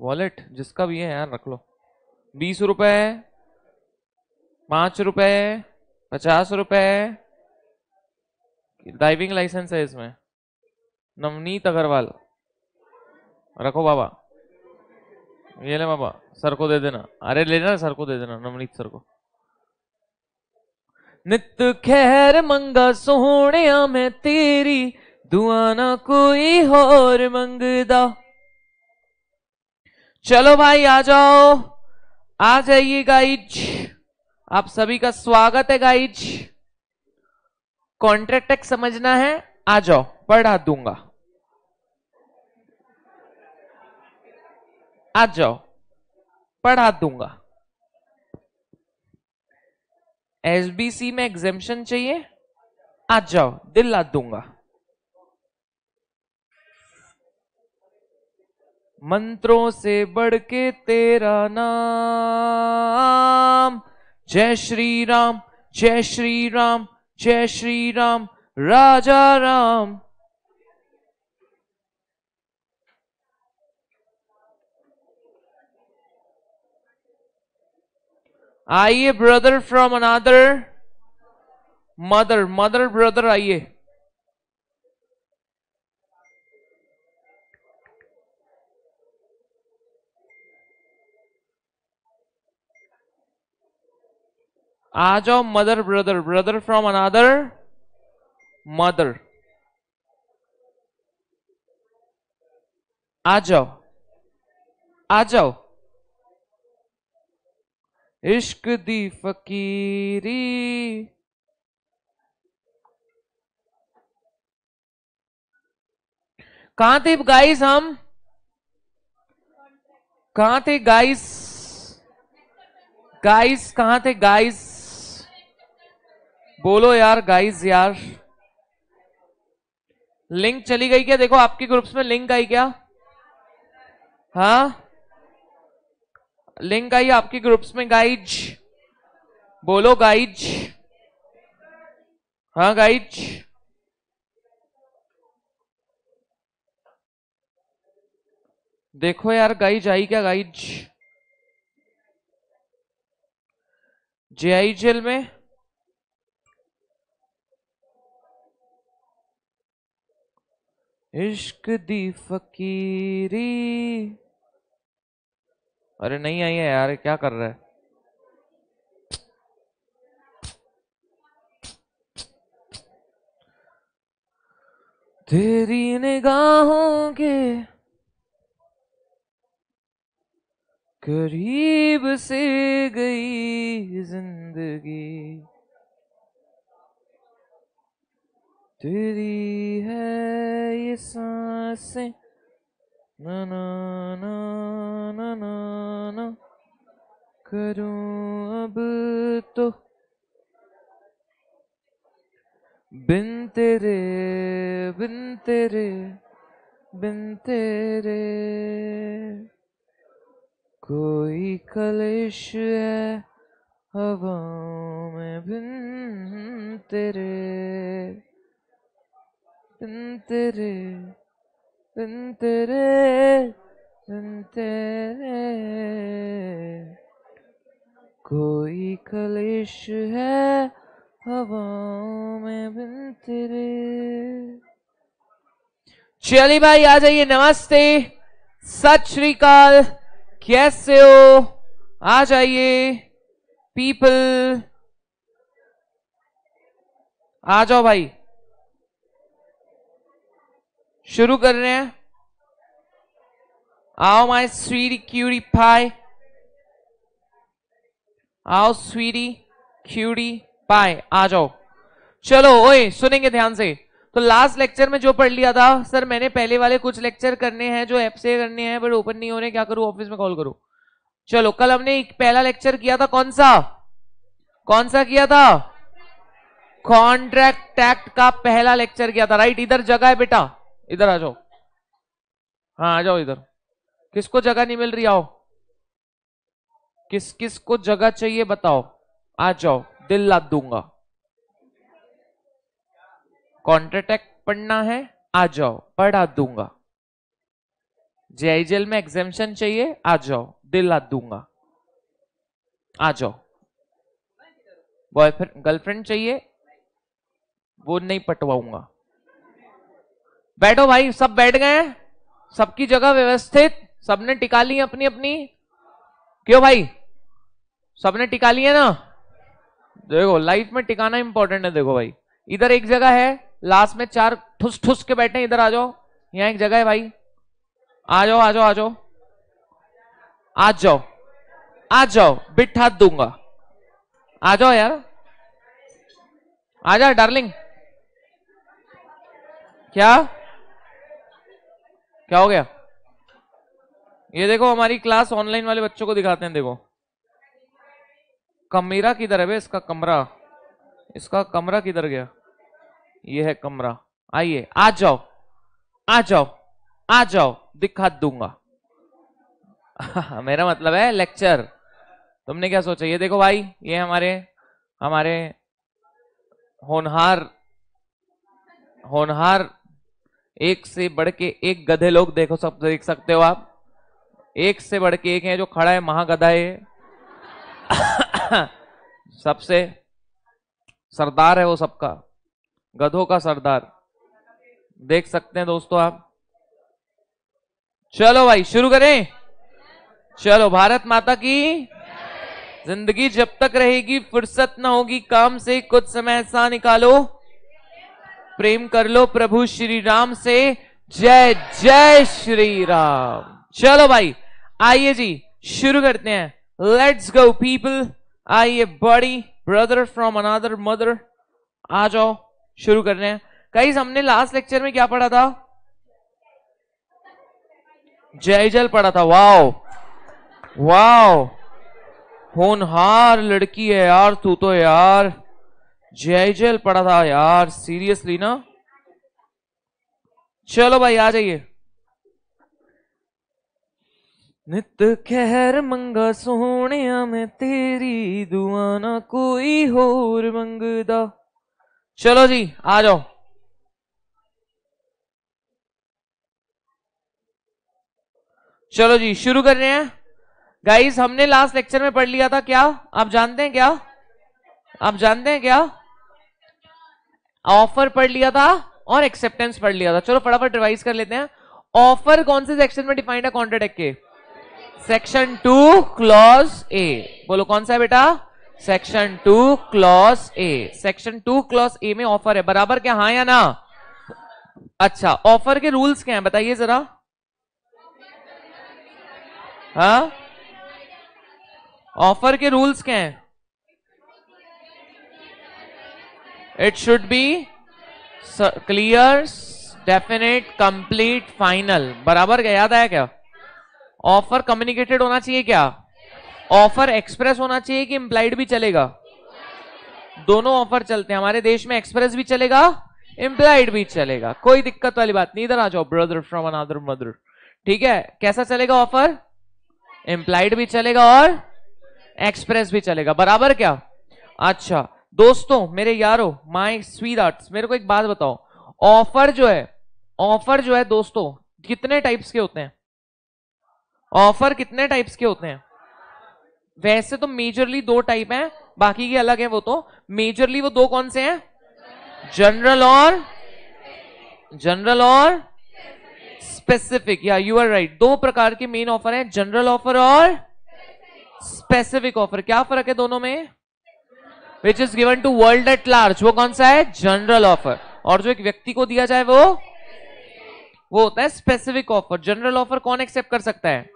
Wallet जिसका भी है यार रख लो बीस रुपए पांच रुपए पचास रुपए ड्राइविंग लाइसेंस है इसमें नवनीत अग्रवाल रखो बाबा ये ले बाबा सर को दे देना अरे ले लेना सर को दे देना नवनीत सर को नित खैर मंगा सोहने मैं तेरी दुआ ना कोई और मंगदा चलो भाई आ जाओ आ जाइए गाइज आप सभी का स्वागत है गाइज कॉन्ट्रैक्ट समझना है आ जाओ पढ़ा दूंगा आ जाओ पढ़ा दूंगा एसबीसी में एग्जेम्पन चाहिए आ जाओ दिल ला दूंगा मंत्रों से बढ़ के तेरा नाम जय श्री राम जय श्री राम जय श्री राम राजा राम आइए brother from another mother mother brother आइए आ जाओ mother brother brother from another mother आ जाओ आ जाओ इश्क दी फकीरी कहां थे गाइस हम कहां थे गाइस गाइस कहां थे गाइस बोलो यार गाइस यार लिंक चली गई क्या देखो आपके ग्रुप्स में लिंक आई क्या हाँ लिंक आई आपके ग्रुप्स में गाइज बोलो गाइज हाँ गाइज देखो यार गाइज आई क्या गाइज जे आई जेल में इश्क दी फकीरी अरे नहीं आई है यार क्या कर रहा है तेरी निगाहों के करीब से गई जिंदगी तेरी है ये सांसें ना ना ना ना ना ना करूं अब तो बिन तेरे बिन तेरे बिन तेरे कोई कलश है हवाओं में बिन तेरे कोई कलेश है हवाओं में बिन तेरे भाई आ जाइए नमस्ते सत श्रीकाल कैसे हो आ जाइए पीपल आ जाओ भाई शुरू कर रहे हैं आओ माय स्वीरी क्यूरी पाई आओ स्वीरी क्यूरी पाई आ जाओ चलो ओए सुनेंगे ध्यान से तो लास्ट लेक्चर में जो पढ़ लिया था सर मैंने पहले वाले कुछ लेक्चर करने हैं जो ऐप से करने हैं बट ओपन नहीं हो रहे क्या करूं ऑफिस में कॉल करूं चलो कल हमने एक पहला लेक्चर किया था कौन सा कौन सा किया था कॉन्ट्रैक्ट एक्ट का पहला लेक्चर किया था राइट इधर जगह है बेटा इधर आ जाओ हाँ आ जाओ इधर किसको जगह नहीं मिल रही आओ किस किस को जगह चाहिए बताओ आ जाओ दिल लाद दूंगा कॉन्ट्रेटेक्ट पढ़ना है आ जाओ पढ़ा दूंगा जेआईजेल में एग्जेम्पन चाहिए आ जाओ दिल लाद दूंगा आ जाओ बॉयफ्रेंड गर्लफ्रेंड चाहिए वो नहीं पटवाऊंगा बैठो भाई सब बैठ गए सबकी जगह व्यवस्थित सबने टिका ली अपनी अपनी क्यों भाई सबने टिका ली है ना देखो लाइफ में टिकाना इंपॉर्टेंट है देखो भाई इधर एक जगह है लास्ट में चार ठुस ठुस के बैठे इधर आ जाओ यहाँ एक जगह है भाई आ जाओ आ जाओ आ जाओ आ जाओ आ जाओ बिठा दूंगा आ जाओ यार आ जाओ डार्लिंग क्या क्या हो गया ये देखो हमारी क्लास ऑनलाइन वाले बच्चों को दिखाते हैं देखो कमीरा किधर है इसका कमरा इसका कमरा किधर गया ये है कमरा आइए आ जाओ आ जाओ आ जाओ दिखा दूंगा मेरा मतलब है लेक्चर तुमने क्या सोचा ये देखो भाई ये हमारे हमारे होनहार होनहार एक से बढ़ के एक गधे लोग देखो सब देख सकते हो आप एक से बढ़ के एक है जो खड़ा है महागधा है सबसे सरदार है वो सबका गधों का सरदार देख सकते हैं दोस्तों आप चलो भाई शुरू करें चलो भारत माता की जिंदगी जब तक रहेगी फुर्सत ना होगी काम से कुछ समय ऐसा निकालो प्रेम कर लो प्रभु श्री राम से जय जय श्री राम चलो भाई आइए जी शुरू करते हैं लेट्स गो पीपल आइए बड़ी ब्रदर फ्रॉम अनादर मदर आ जाओ शुरू कर रहे हैं कई हमने लास्ट लेक्चर में क्या पढ़ा था जय जल पढ़ा था वाओ वाओ होनहार लड़की है यार तू तो यार जेआईजेल पढ़ा था यार सीरियसली ना चलो भाई आ जाइए नित खैर मंगा सोने में तेरी दुआ ना कोई होर मंगदा चलो जी आ जाओ चलो जी शुरू कर रहे हैं गाइस हमने लास्ट लेक्चर में पढ़ लिया था क्या आप जानते हैं क्या आप जानते हैं क्या ऑफर पढ़ लिया था और एक्सेप्टेंस पढ़ लिया था चलो फटाफट रिवाइज कर लेते हैं ऑफर कौन से सेक्शन में डिफाइंड है कॉन्ट्रेडेक्ट के सेक्शन टू क्लॉज ए बोलो कौन सा है बेटा section two clause A section two clause A में ऑफर है बराबर क्या हाँ या ना अच्छा ऑफर के रूल्स क्या हैं बताइए जरा ऑफर हाँ? के रूल्स क्या हैं it should be clear definite complete final बराबर क्या याद आया क्या ऑफर कम्युनिकेटेड होना चाहिए क्या ऑफर एक्सप्रेस होना चाहिए कि इंप्लाइड भी चलेगा दोनों ऑफर चलते हैं हमारे देश में एक्सप्रेस भी चलेगा इंप्लाइड भी चलेगा कोई दिक्कत वाली बात नहीं इधर आ जाओ ब्रदर फ्रॉम अनादर मदर ठीक है कैसा चलेगा ऑफर इंप्लाइड भी चलेगा और एक्सप्रेस भी चलेगा बराबर क्या अच्छा दोस्तों मेरे यारो माय स्वीट मेरे को एक बात बताओ ऑफर जो है ऑफर जो है दोस्तों कितने टाइप्स के होते हैं ऑफर कितने टाइप्स के होते हैं वैसे तो मेजरली दो टाइप हैं बाकी के अलग है वो तो मेजरली वो दो कौन से हैं जनरल और जनरल और स्पेसिफिक या यू आर राइट दो प्रकार के मेन ऑफर हैं जनरल ऑफर और स्पेसिफिक ऑफर क्या फर्क है दोनों में which is given to world at large वो कौन सा है जनरल ऑफर और जो एक व्यक्ति को दिया जाए वो वो होता है स्पेसिफिक ऑफर जनरल ऑफर कौन एक्सेप्ट कर सकता है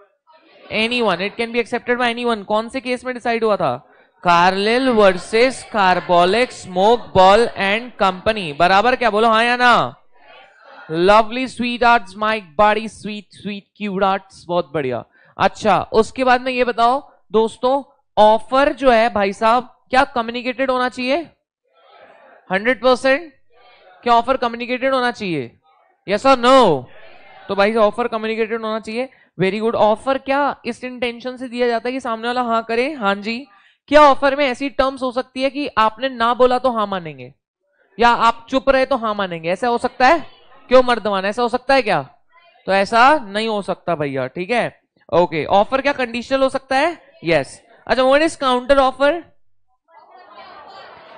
any one it can be accepted by any one कौन से केस में डिसाइड हुआ था Carlill versus Carbolic smoke ball and company बराबर क्या बोलो हाँ या ना लवली स्वीट आर्ट माइक बाड़ी स्वीट स्वीट क्यूड आर्ट्स बहुत बढ़िया अच्छा उसके बाद में ये बताओ दोस्तों ऑफर जो है भाई साहब क्या कम्युनिकेटेड होना चाहिए हंड्रेड परसेंट क्या ऑफर कम्युनिकेटेड होना चाहिए यस और नो तो भाई ऑफर कम्युनिकेटेड होना चाहिए वेरी गुड ऑफर क्या इस इंटेंशन से दिया जाता है कि सामने वाला हाँ करे हाँ जी क्या ऑफर में ऐसी टर्म्स हो सकती है कि आपने ना बोला तो हाँ मानेंगे या आप चुप रहे तो हाँ मानेंगे ऐसा हो सकता है क्यों मर्दवाना ऐसा हो सकता है क्या तो ऐसा नहीं हो सकता भैया ठीक है ओके ऑफर क्या कंडीशनल हो सकता है यस अच्छा what is counter offer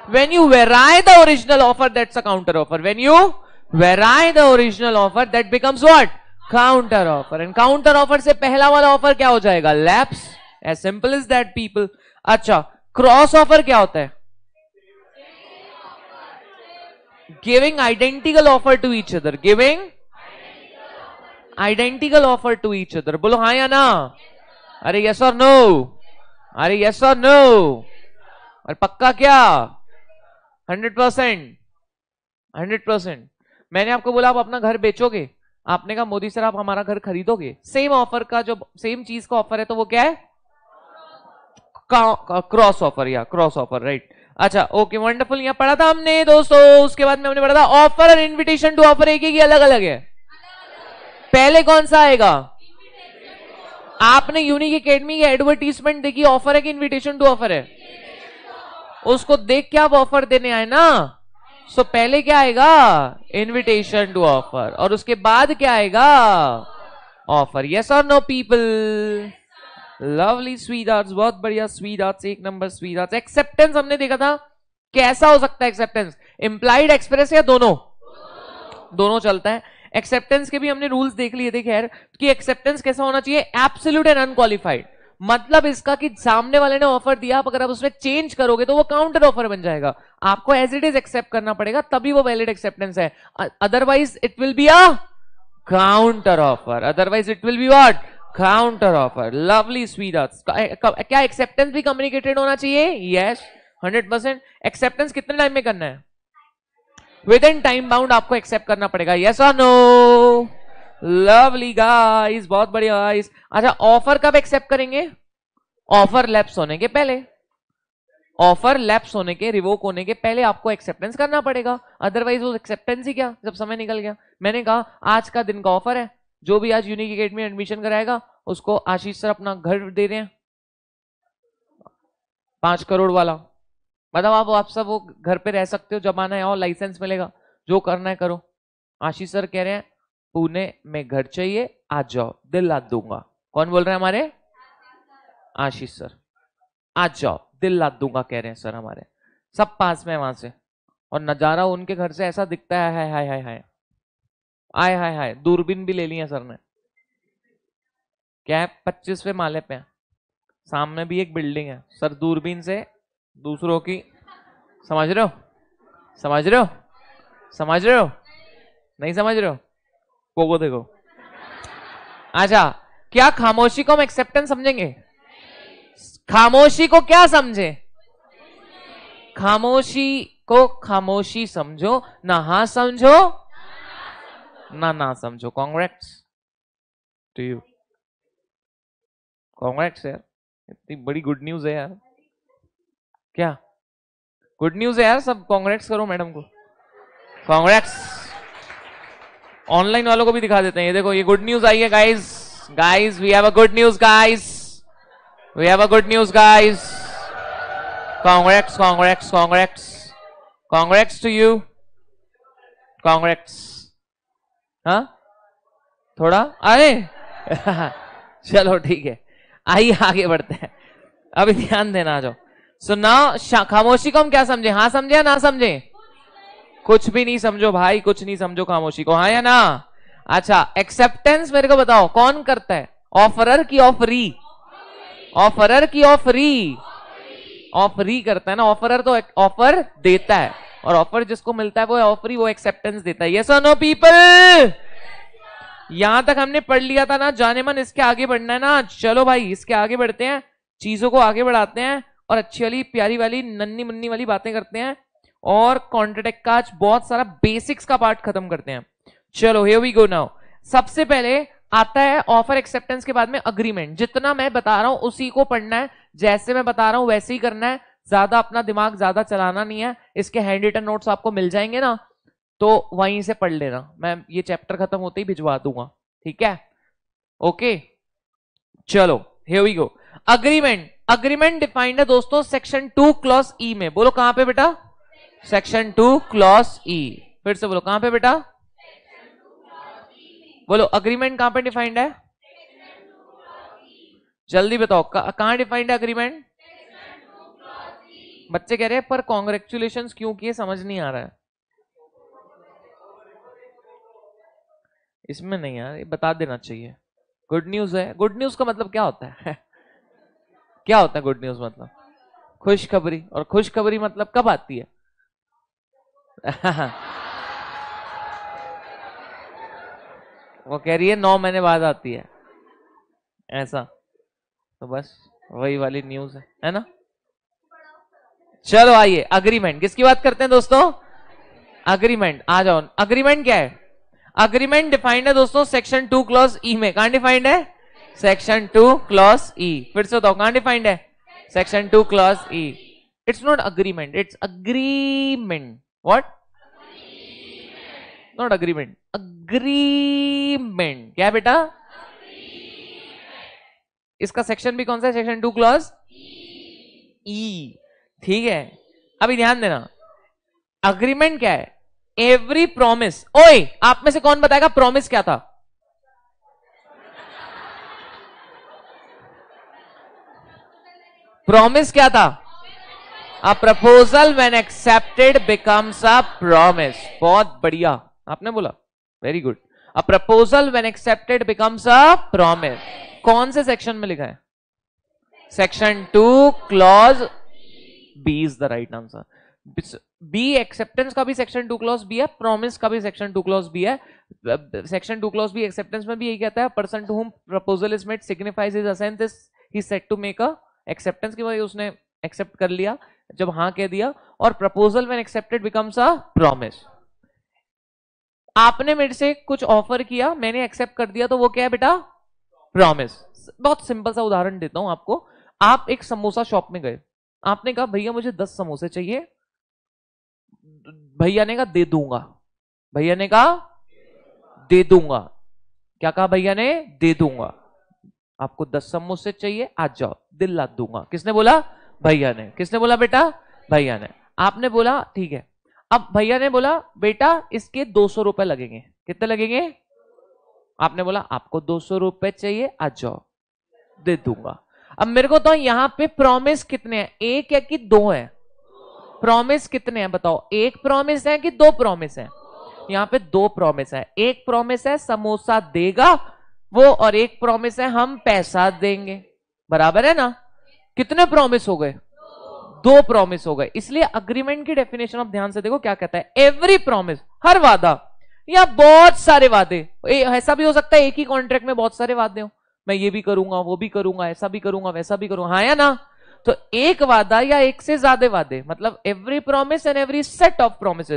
when you vary the original offer that's a counter offer when you vary the original offer that becomes what counter offer and counter offer se pehla wala offer kya ho jayega lapse as simple as that people acha cross offer kya hota hai giving identical offer to each other giving identical offer to each other bolo ha ya na are yes or no are yes or no और पक्का क्या yes. Hundred percent hundred percent मैंने आपको बोला आप अपना घर बेचोगे आपने कहा मोदी सर आप हमारा घर खरीदोगे सेम ऑफर का जो सेम चीज का ऑफर है तो वो क्या है क्रॉस ऑफर या क्रॉस ऑफर राइट अच्छा ओके वंडरफुल यहाँ पढ़ा था हमने दोस्तों उसके बाद में हमने पढ़ा था ऑफर और इनविटेशन टू ऑफर एक ही अलग अलग है पहले कौन सा आएगा आपने यूनिक एकेडमी की एडवर्टीजमेंट देखी ऑफर है कि इनविटेशन टू ऑफर है उसको देख के आप ऑफर देने आए ना सो so, पहले क्या आएगा इनविटेशन टू ऑफर और उसके बाद क्या आएगा offer yes or no people lovely sweethearts बहुत बढ़िया स्वीट आर्ट्स एक नंबर स्वीट आर्ट्स एक्सेप्टेंस हमने देखा था कैसा हो सकता है एक्सेप्टेंस इंप्लाइड एक्सप्रेस या दोनों दोनों चलता है एक्सेप्टेंस के भी हमने रूल्स देख लिए थे खैर कि एक्सेप्टेंस कैसा होना चाहिए एब्सोल्यूट एंड अनक्वालिफाइड मतलब इसका कि सामने वाले ने ऑफर दिया आप अगर आप उसमें चेंज करोगे तो वो काउंटर ऑफर बन जाएगा आपको एज इट इज एक्सेप्ट करना पड़ेगा तभी वो वैलिड एक्सेप्टेंस है otherwise it will be a counter offer otherwise it will be what counter offer lovely sweet क्या एक्सेप्टेंस भी कम्युनिकेटेड होना चाहिए यस हंड्रेड परसेंट एक्सेप्टेंस कितने टाइम में करना है विद इन टाइम बाउंड आपको एक्सेप्ट करना पड़ेगा यस और नो लवली गाइस बहुत बढ़िया गाइस अच्छा ऑफर कब एक्सेप्ट करेंगे ऑफर लैप्स होने के पहले ऑफर लैप्स होने के रिवोक होने के पहले आपको एक्सेप्टेंस करना पड़ेगा अदरवाइज वो एक्सेप्टेंस ही क्या जब समय निकल गया मैंने कहा आज का दिन का ऑफर है जो भी आज यूनिक अकेडमी एडमिशन कराएगा उसको आशीष सर अपना घर दे रहे हैं पांच करोड़ वाला मतलब आप आप सब वो घर पे रह सकते हो जब आना है और लाइसेंस मिलेगा जो करना है करो आशीष सर कह रहे हैं पुणे में घर चाहिए आ जाओ लाद दूंगा कौन बोल रहे हैं हमारे आशीष सर आ जाओ लाद दूंगा कह रहे हैं सर हमारे सब पास में वहां से और नज़ारा उनके घर से ऐसा दिखता है हाय हाय हाय हाय हाय हाय हाय दूरबीन भी ले लिया सर ने क्या है पच्चीसवें माले पे सामने भी एक बिल्डिंग है सर दूरबीन से दूसरों की समझ रहे हो समझ रहे हो समझ रहे हो नहीं समझ रहे हो को देखो अच्छा क्या खामोशी को हम एक्सेप्टेंस समझेंगे खामोशी को क्या समझे खामोशी को खामोशी समझो ना हा समझो ना ना समझो कॉन्ग्रेट्स टू यू कॉन्ग्रेट्स यार इतनी बड़ी गुड न्यूज है यार क्या गुड न्यूज है यार सब कॉन्ग्रेट्स करो मैडम को कॉन्ग्रेट्स ऑनलाइन वालों को भी दिखा देते हैं ये देखो ये गुड न्यूज आई है guys guys we have a good news guys we have a good news guys congrats congrats congrats congrats to you congrats हाँ थोड़ा अरे चलो ठीक है आइए आगे बढ़ते हैं अभी ध्यान देना जो जाओ सो so नाउ खामोशी को हम क्या समझे हाँ समझे ना समझे कुछ भी नहीं समझो भाई कुछ नहीं समझो खामोशी को हाँ या ना अच्छा एक्सेप्टेंस मेरे को बताओ कौन करता है ऑफरर की ऑफरी ऑफरर की ऑफरी ऑफरी करता है ना ऑफरर तो ऑफर देता है और ऑफर जिसको मिलता है वो ऑफरी वो एक्सेप्टेंस देता है यस नो पीपल यहां तक हमने पढ़ लिया था ना जाने मन इसके आगे बढ़ना है ना चलो भाई इसके आगे बढ़ते हैं चीजों को आगे बढ़ाते हैं और अच्छी वाली प्यारी वाली नन्नी मुन्नी वाली बातें करते हैं और कॉन्ट्रेक्ट का आज बहुत सारा बेसिक्स का पार्ट खत्म करते हैं चलो हे वी गो नाउ सबसे पहले आता है ऑफर एक्सेप्टेंस के बाद में अग्रीमेंट जितना मैं बता रहा हूं उसी को पढ़ना है जैसे मैं बता रहा हूं वैसे ही करना है ज्यादा अपना दिमाग ज्यादा चलाना नहीं है इसके हैंड रिटन नोट्स आपको मिल जाएंगे ना तो वहीं से पढ़ लेना मैं ये चैप्टर खत्म होते ही भिजवा दूंगा ठीक है ओके चलो hey we go agreement agreement defined है दोस्तों सेक्शन टू क्लॉस ई में बोलो कहां पे बेटा सेक्शन टू क्लॉस ई फिर से बोलो कहां पे बेटा बोलो अग्रीमेंट कहां पे डिफाइंड है जल्दी बताओ कहां डिफाइंड है अग्रीमेंट बच्चे कह रहे हैं पर कॉन्ग्रेचुलेशन क्यों किए समझ नहीं आ रहा है इसमें नहीं यार बता देना चाहिए गुड न्यूज है गुड न्यूज का मतलब क्या होता है क्या होता है गुड न्यूज मतलब खुशखबरी और खुशखबरी मतलब कब आती है वो कह रही है नौ महीने बाद आती है ऐसा तो बस वही वाली न्यूज है है ना चलो आइए अग्रीमेंट किसकी बात करते हैं दोस्तों अग्रीमेंट आ जाओ अग्रीमेंट क्या है अग्रीमेंट डिफाइंड है दोस्तों सेक्शन टू क्लॉज ई में कहा डिफाइंड है सेक्शन टू क्लॉज ई फिर से बताओ कहा डिफाइंड है section two clause E it's not agreement it's agreement what not agreement agreement क्या बेटा इसका सेक्शन भी कौन सा है सेक्शन टू क्लॉज ई ठीक है अभी ध्यान देना अग्रीमेंट क्या है एवरी प्रोमिस ओए आप में से कौन बताएगा प्रोमिस क्या था प्रोमिस क्या था a proposal when accepted becomes a promise बहुत बढ़िया आपने बोला very good a proposal when accepted becomes a promise कौन से सेक्शन में लिखा है section two clause B is the right answer B acceptance का भी सेक्शन टू क्लॉज बी है प्रॉमिस का भी सेक्शन टू क्लॉज बी है section two clause B acceptance में भी यही कहता है person to whom proposal is made signifies his assent is he set to make a acceptance की वजह उसने एक्सेप्ट कर लिया जब हां कह दिया और proposal when accepted becomes a promise आपने मेरे से कुछ ऑफर किया मैंने एक्सेप्ट कर दिया तो वो क्या है बेटा प्रॉमिस बहुत सिंपल सा उदाहरण देता हूं आपको आप एक समोसा शॉप में गए आपने कहा भैया मुझे दस समोसे चाहिए भैया ने कहा दे दूंगा भैया ने कहा दे दूंगा क्या कहा भैया ने दे दूंगा आपको दस समोसे चाहिए आज जाओ दिल ला दूंगा किसने बोला भैया ने किसने बोला बेटा भैया ने आपने बोला ठीक है अब भैया ने बोला बेटा इसके दो सौ रुपए लगेंगे कितने लगेंगे आपने बोला आपको दो सौ रुपए चाहिए आ जाओ दे दूंगा अब मेरे को तो यहां पे प्रॉमिस कितने हैं एक है कि दो है प्रॉमिस कितने हैं बताओ एक प्रॉमिस है कि दो प्रॉमिस है यहाँ पे दो प्रॉमिस है एक प्रॉमिस है समोसा देगा वो और एक प्रॉमिस है हम पैसा देंगे बराबर है ना कितने प्रॉमिस हो गए दो प्रॉमिस हो गए इसलिए अग्रीमेंट की डेफिनेशन आप ध्यान से देखो क्या कहता है एवरी प्रॉमिस हर वादा या बहुत सारे वादे ए, ऐसा भी हो सकता है एक ही कॉन्ट्रैक्ट में बहुत सारे वादे हो मैं ये भी करूंगा वो भी करूंगा ऐसा भी करूंगा वैसा भी करूंगा हाँ या ना तो एक वादा या एक से ज्यादा वादे मतलब every promise and every set of promise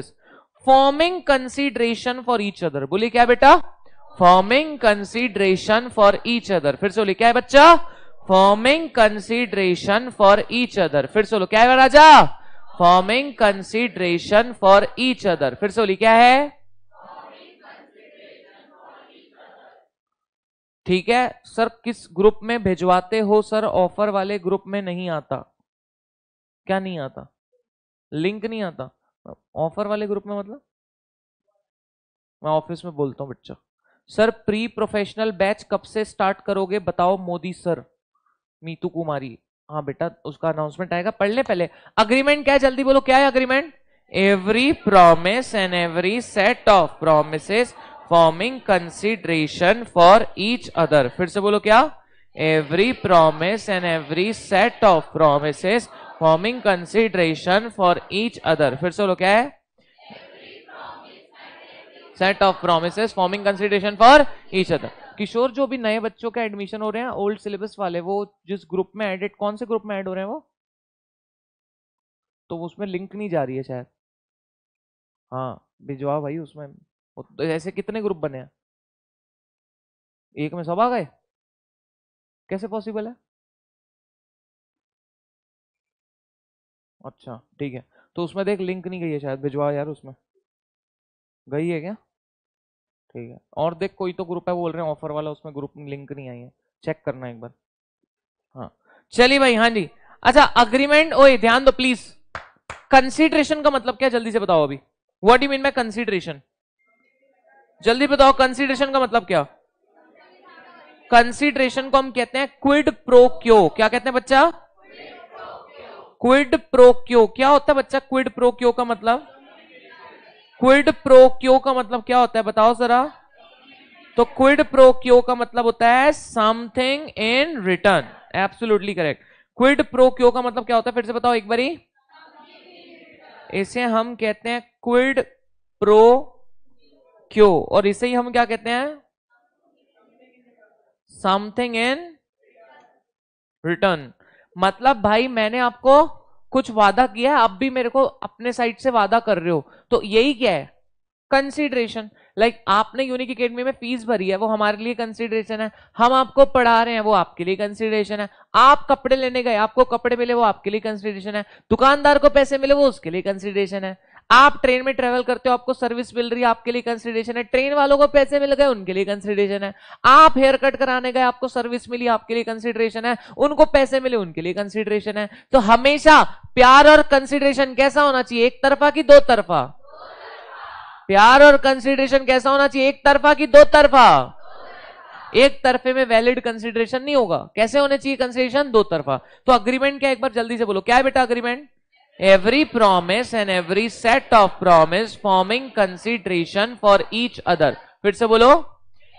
forming consideration for each other बोलिए क्या बेटा forming consideration for each other फिर से बोलिए क्या है बच्चा forming consideration for each other फिर से बोलो क्या है राजा forming consideration for each other फिर से बोली क्या है ठीक है सर किस ग्रुप में भिजवाते हो सर ऑफर वाले ग्रुप में नहीं आता क्या नहीं आता लिंक नहीं आता ऑफर वाले ग्रुप में मतलब मैं ऑफिस में बोलता हूं बच्चा सर प्री प्रोफेशनल बैच कब से स्टार्ट करोगे बताओ मोदी सर मीतू कुमारी हाँ बेटा उसका अनाउंसमेंट आएगा पढ़ ले पहले अग्रीमेंट क्या है जल्दी बोलो क्या है agreement every promise and every set of promise forming consideration for each other फिर से बोलो क्या every promise and every set of promise forming consideration for each other फिर से बोलो क्या है set of promise forming consideration for each other Kishore जो भी नए बच्चों का एडमिशन हो रहे हैं ओल्ड सिलेबस वाले वो जिस ग्रुप में एडेड कौन से ग्रुप में एड हो रहे हैं वो तो उसमें लिंक नहीं जा रही है शायद हाँ भिजवा भाई उसमें तो ऐसे कितने ग्रुप बने हैं एक में सब आ गए कैसे पॉसिबल है अच्छा ठीक है तो उसमें देख लिंक नहीं गई है शायद भिजवा यार उसमें गई है क्या ठीक है और देख कोई तो ग्रुप है बोल रहे हैं ऑफर वाला उसमें ग्रुप लिंक नहीं आई है चेक करना एक बार हाँ चलिए भाई हाँ जी अच्छा अग्रीमेंट ओए ध्यान दो प्लीज कंसिडरेशन का मतलब क्या जल्दी से बताओ अभी what you mean by consideration जल्दी बताओ कंसिडरेशन का मतलब क्या कंसिडरेशन को हम कहते हैं क्विड प्रो क्यो क्या कहते हैं बच्चा क्विड प्रो क्यो क्या होता है बच्चा क्विड प्रो क्यो का मतलब क्विड प्रो क्यो का मतलब क्या होता है बताओ जरा तो क्विड प्रो क्यो का मतलब होता है something in return absolutely correct quid pro quo का मतलब क्या होता है फिर से बताओ एक बारी इसे हम कहते हैं क्विड प्रो क्यो और इसे ही हम क्या कहते हैं समथिंग इन रिटर्न मतलब भाई मैंने आपको कुछ वादा किया है आप भी मेरे को अपने साइड से वादा कर रहे हो तो यही क्या है कंसिडरेशन लाइक like, आपने यूनिक अकेडमी में फीस भरी है वो हमारे लिए कंसिडरेशन है हम आपको पढ़ा रहे हैं वो आपके लिए कंसिडरेशन है आप कपड़े लेने गए आपको कपड़े मिले वो आपके लिए कंसिडरेशन है दुकानदार को पैसे मिले वो उसके लिए कंसिडरेशन है आप ट्रेन में ट्रेवल करते हो आपको सर्विस मिल रही है आपके लिए कंसिडरेशन है ट्रेन वालों को पैसे मिल गए उनके लिए कंसिडरेशन है आप हेयर कट कराने गए आपको सर्विस मिली आपके लिए कंसिडरेशन है उनको पैसे मिले उनके लिए कंसिडरेशन है तो हमेशा प्यार और कंसिडरेशन कैसा होना चाहिए एक तरफा की दो तरफा प्यार और कंसिडरेशन कैसा होना चाहिए एक तरफा की दो तरफा एक तरफे में वैलिड कंसिडरेशन नहीं होगा कैसे होने चाहिए कंसिडरेशन दो तरफा तो अग्रीमेंट क्या एक बार जल्दी से बोलो क्या है बेटा agreement every promise and every set of promise forming consideration for each other फिर से बोलो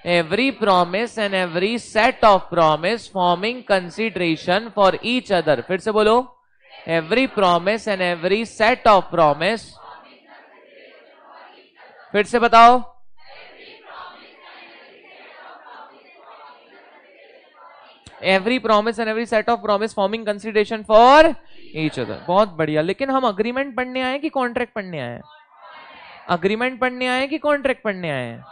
every promise and every set of promise forming consideration for each other फिर से बोलो every promise and every set of promise फिर से बताओ every promise and every set of promise forming consideration for each other बहुत बढ़िया लेकिन हम अग्रीमेंट पढ़ने आए कि कॉन्ट्रैक्ट पढ़ने आए अग्रीमेंट पढ़ने आए कि कॉन्ट्रैक्ट पढ़ने आए हैं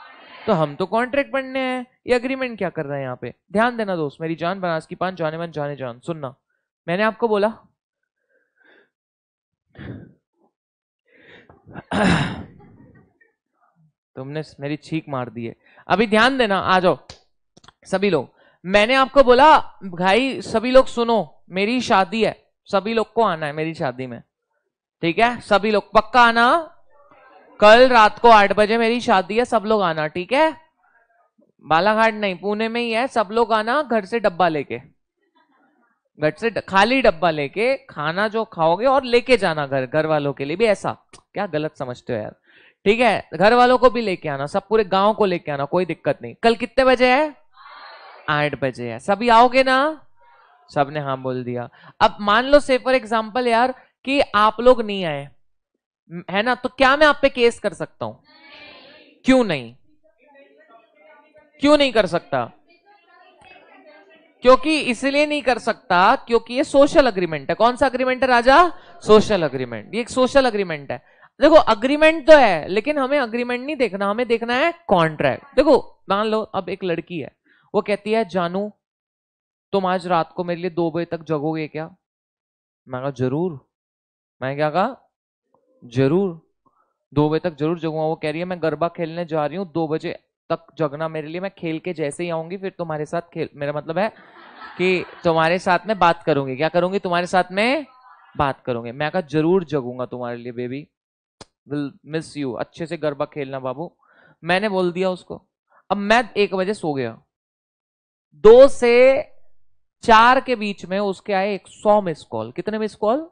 तो हम तो कॉन्ट्रैक्ट पढ़ने आए ये अग्रीमेंट क्या कर रहे हैं यहाँ पे ध्यान देना दोस्त मेरी जान बनास की पान जाने मन जाने जान सुनना मैंने आपको बोला तुमने मेरी छीक मार दी है अभी ध्यान देना आ जाओ सभी लोग मैंने आपको बोला भाई सभी लोग सुनो मेरी शादी है सभी लोग को आना है मेरी शादी में ठीक है सभी लोग पक्का आना कल रात को आठ बजे मेरी शादी है सब लोग आना ठीक है बालाघाट नहीं पुणे में ही है सब लोग आना घर से डब्बा लेके घर से खाली डब्बा लेके खाना जो खाओगे और लेके जाना घर घर वालों के लिए भी ऐसा क्या गलत समझते हो यार ठीक है घर वालों को भी लेके आना सब पूरे गांव को लेके आना कोई दिक्कत नहीं कल कितने बजे है आठ बजे है सभी आओगे ना सब ने हाँ बोल दिया अब मान लो से फॉर एग्जाम्पल यार कि आप लोग नहीं आए है ना तो क्या मैं आप पे केस कर सकता हूं क्यों नहीं क्यों नहीं कर सकता क्योंकि इसलिए नहीं कर सकता क्योंकि ये सोशल अग्रीमेंट है कौन सा अग्रीमेंट है राजा सोशल अग्रीमेंट ये एक सोशल अग्रीमेंट है देखो अग्रीमेंट तो है लेकिन हमें अग्रीमेंट नहीं देखना हमें देखना है कॉन्ट्रैक्ट देखो मान लो अब एक लड़की है वो कहती है जानू तुम आज रात को मेरे लिए दो बजे तक जगोगे क्या मैं कहा जरूर मैं क्या कहा जरूर दो बजे तक जरूर जगूंगा वो कह रही है मैं गरबा खेलने जा रही हूँ दो बजे तक जगना मेरे लिए मैं खेल के जैसे ही आऊंगी फिर तुम्हारे साथ खेल मेरा मतलब है कि तुम्हारे साथ में बात करूंगी क्या करूंगी तुम्हारे साथ में बात करूंगी मैं कहा जरूर जगूंगा तुम्हारे लिए बेबी विल मिस यू अच्छे से गरबा खेलना बाबू मैंने बोल दिया उसको अब मैं एक बजे सो गया दो से चार के बीच में उसके आए एक सौ मिस कॉल कितने मिस कॉल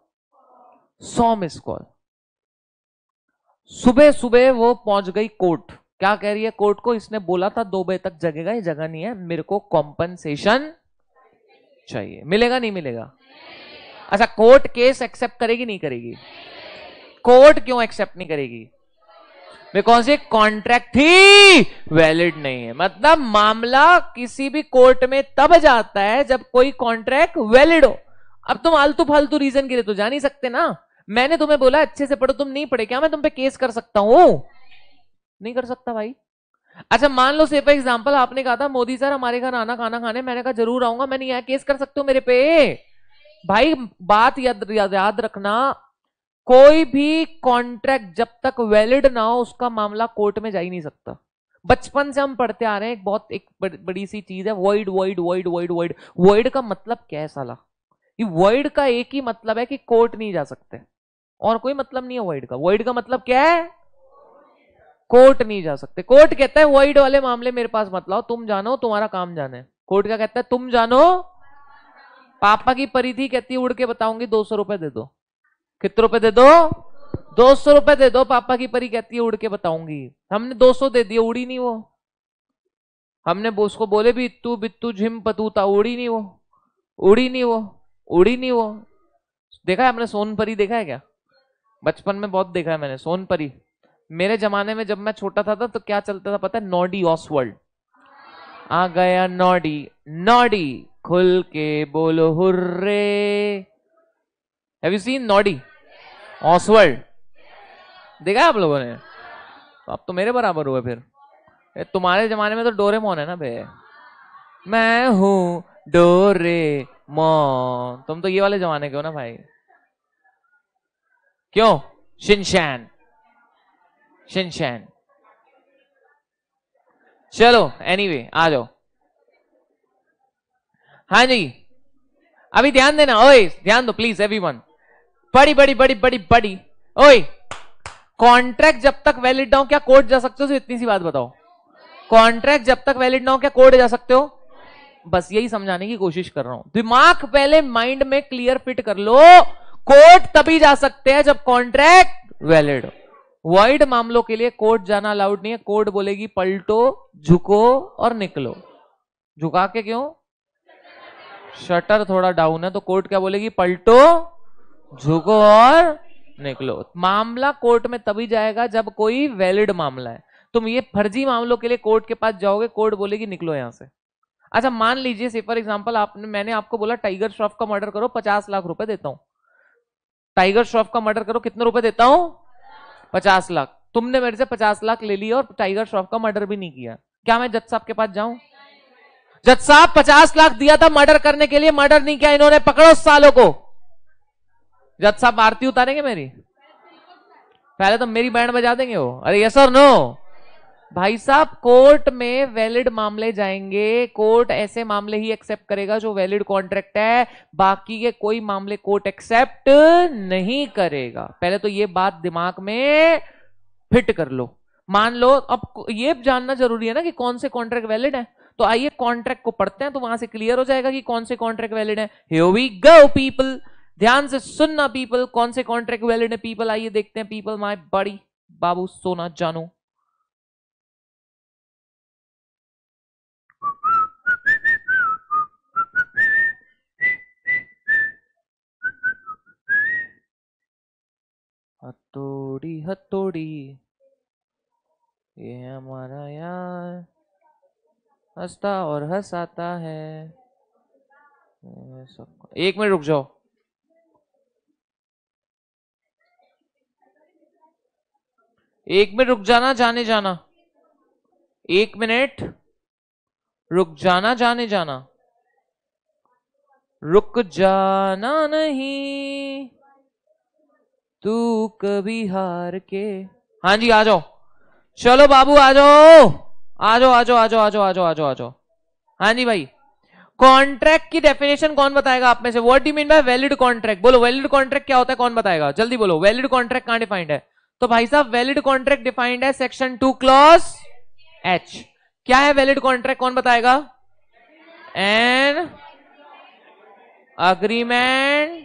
सौ मिस कॉल सुबह सुबह वो पहुंच गई कोर्ट क्या कह रही है कोर्ट को इसने बोला था दो बजे तक जगेगा ये जगह नहीं है मेरे को कॉम्पनसेशन चाहिए मिलेगा नहीं मिलेगा अच्छा कोर्ट केस एक्सेप्ट करेगी नहीं करेगी कोर्ट क्यों एक्सेप्ट नहीं करेगी बिकॉज ये कॉन्ट्रैक्ट ही वैलिड नहीं है मतलब मामला किसी भी कोर्ट में तब जाता है जब कोई कॉन्ट्रैक्ट वैलिड हो अब तुम आलतू फालतू रीजन के लिए तो जा नहीं सकते ना मैंने तुम्हें बोला अच्छे से पढ़ो तुम नहीं पढ़े क्या मैं तुम पे केस कर सकता हूं नहीं कर सकता भाई अच्छा मान लो से एग्जाम्पल आपने कहा था मोदी सर हमारे घर आना खाना खाने मैंने कहा जरूर आऊंगा मैं नहीं आया केस कर सकते हो मेरे पे भाई बात याद याद रखना कोई भी कॉन्ट्रैक्ट जब तक वैलिड ना हो उसका मामला कोर्ट में जा ही नहीं सकता बचपन से हम पढ़ते आ रहे हैं एक बहुत एक बड़ी सी चीज है word word word word word word का मतलब क्या है साला ये वर्ड का एक ही मतलब है कि कोर्ट नहीं जा सकते और कोई मतलब नहीं है वर्ड का वर्ड का मतलब क्या है कोर्ट नहीं जा सकते कोर्ट कहता है वर्ड वाले मामले मेरे पास मत लाओ तुम जानो तुम्हारा काम जाना है कोर्ट क्या कहता है तुम जानो पापा की परिधि कहती है उड़ के बताऊंगी दो सौ रुपए दे दो कितने रुपए दे दो दो सौ रुपए दे दो पापा की परी कहती है उड़ के बताऊंगी हमने दो सौ दे दिए उड़ी नहीं वो हमने उसको बोले भी इतू बितू झिम पतूता उड़ी नहीं वो उड़ी नहीं वो उड़ी नहीं वो देखा है हमने सोन परी देखा है क्या बचपन में बहुत देखा है मैंने सोन परी मेरे जमाने में जब मैं छोटा था, था तो क्या चलता था पता है नॉडी ऑसवर्ल्ड आ गया नॉडी नॉडी खुल के बोलो hurray have you seen Noddy Oswald देखा आप लोगों ने तो आप तो मेरे बराबर हुए फिर तुम्हारे जमाने में तो डोरे मोन है ना भे मैं हूं डोरे मोन तुम तो ये वाले जमाने के हो ना भाई क्यों शिनशैन शिनशैन चलो एनीवे anyway, आ जाओ हाँ जी अभी ध्यान देना ओए ध्यान दो प्लीज एवरीवन बड़ी बड़ी बड़ी बड़ी बड़ी ओए कॉन्ट्रैक्ट जब तक वैलिड ना हो क्या कोर्ट जा सकते हो इतनी सी बात बताओ कॉन्ट्रैक्ट जब तक वैलिड ना हो क्या कोर्ट जा सकते हो बस यही समझाने की कोशिश कर रहा हूं दिमाग पहले माइंड में क्लियर फिट कर लो कोर्ट तभी जा सकते हैं जब कॉन्ट्रैक्ट वैलिड वाइड मामलों के लिए कोर्ट जाना अलाउड नहीं है कोर्ट बोलेगी पलटो झुको और निकलो झुका के क्यों शटर थोड़ा डाउन है तो कोर्ट क्या बोलेगी पलटो झुको और निकलो मामला कोर्ट में तभी जाएगा जब कोई वैलिड मामला है तुम ये फर्जी मामलों के लिए कोर्ट के पास जाओगे कोर्ट बोलेगी निकलो यहां से अच्छा मान लीजिए से फॉर एग्जाम्पल आपने मैंने आपको बोला टाइगर श्रॉफ का मर्डर करो पचास लाख रुपए देता हूं टाइगर श्रॉफ का मर्डर करो कितने रुपए देता हूं पचास लाख तुमने मेरे से पचास लाख ले लिया और टाइगर श्रॉफ का मर्डर भी नहीं किया क्या मैं जज साहब के पास जाऊं जज साहब पचास लाख दिया था मर्डर करने के लिए मर्डर नहीं किया इन्होंने पकड़ो सालों को जज साहब आरती उतारेंगे मेरी पहले तो मेरी बैंड बजा देंगे वो अरे यस और नो भाई साहब कोर्ट में वैलिड मामले जाएंगे कोर्ट ऐसे मामले ही एक्सेप्ट करेगा जो वैलिड कॉन्ट्रैक्ट है बाकी के कोई मामले कोर्ट एक्सेप्ट नहीं करेगा पहले तो ये बात दिमाग में फिट कर लो मान लो अब ये जानना जरूरी है ना कि कौन से कॉन्ट्रैक्ट वैलिड है तो आइए कॉन्ट्रैक्ट को पढ़ते हैं तो वहां से क्लियर हो जाएगा कि कौन से कॉन्ट्रैक्ट वैलिड है वी गो पीपल ध्यान से सुनना पीपल कौन से कॉन्ट्रैक्ट वैलिड है पीपल आइए देखते हैं पीपल माई बड़ी बाबू सोना जानो हथोड़ी हथोड़ी ये हमारा यार हंसता और हंसाता है एक मिनट रुक जाओ एक मिनट रुक जाना जाने जाना एक मिनट रुक जाना जाने जाना रुक जाना नहीं तू कभी हार के हाँ जी आ जाओ चलो बाबू आ जाओ आ जाओ आ जाओ आ जाओ आ जाओ आ जाओ आ जाओ आ जाओ हाँ जी भाई कॉन्ट्रैक्ट की डेफिनेशन कौन बताएगा आप में से what do mean by valid contract बोलो वैलिड कॉन्ट्रैक्ट क्या होता है कौन बताएगा जल्दी बोलो वैलिड कॉन्ट्रैक्ट कहां डिफाइंड है तो भाई साहब वैलिड कॉन्ट्रैक्ट डिफाइंड है सेक्शन टू क्लॉज एच क्या है वैलिड कॉन्ट्रैक्ट कौन बताएगा an agreement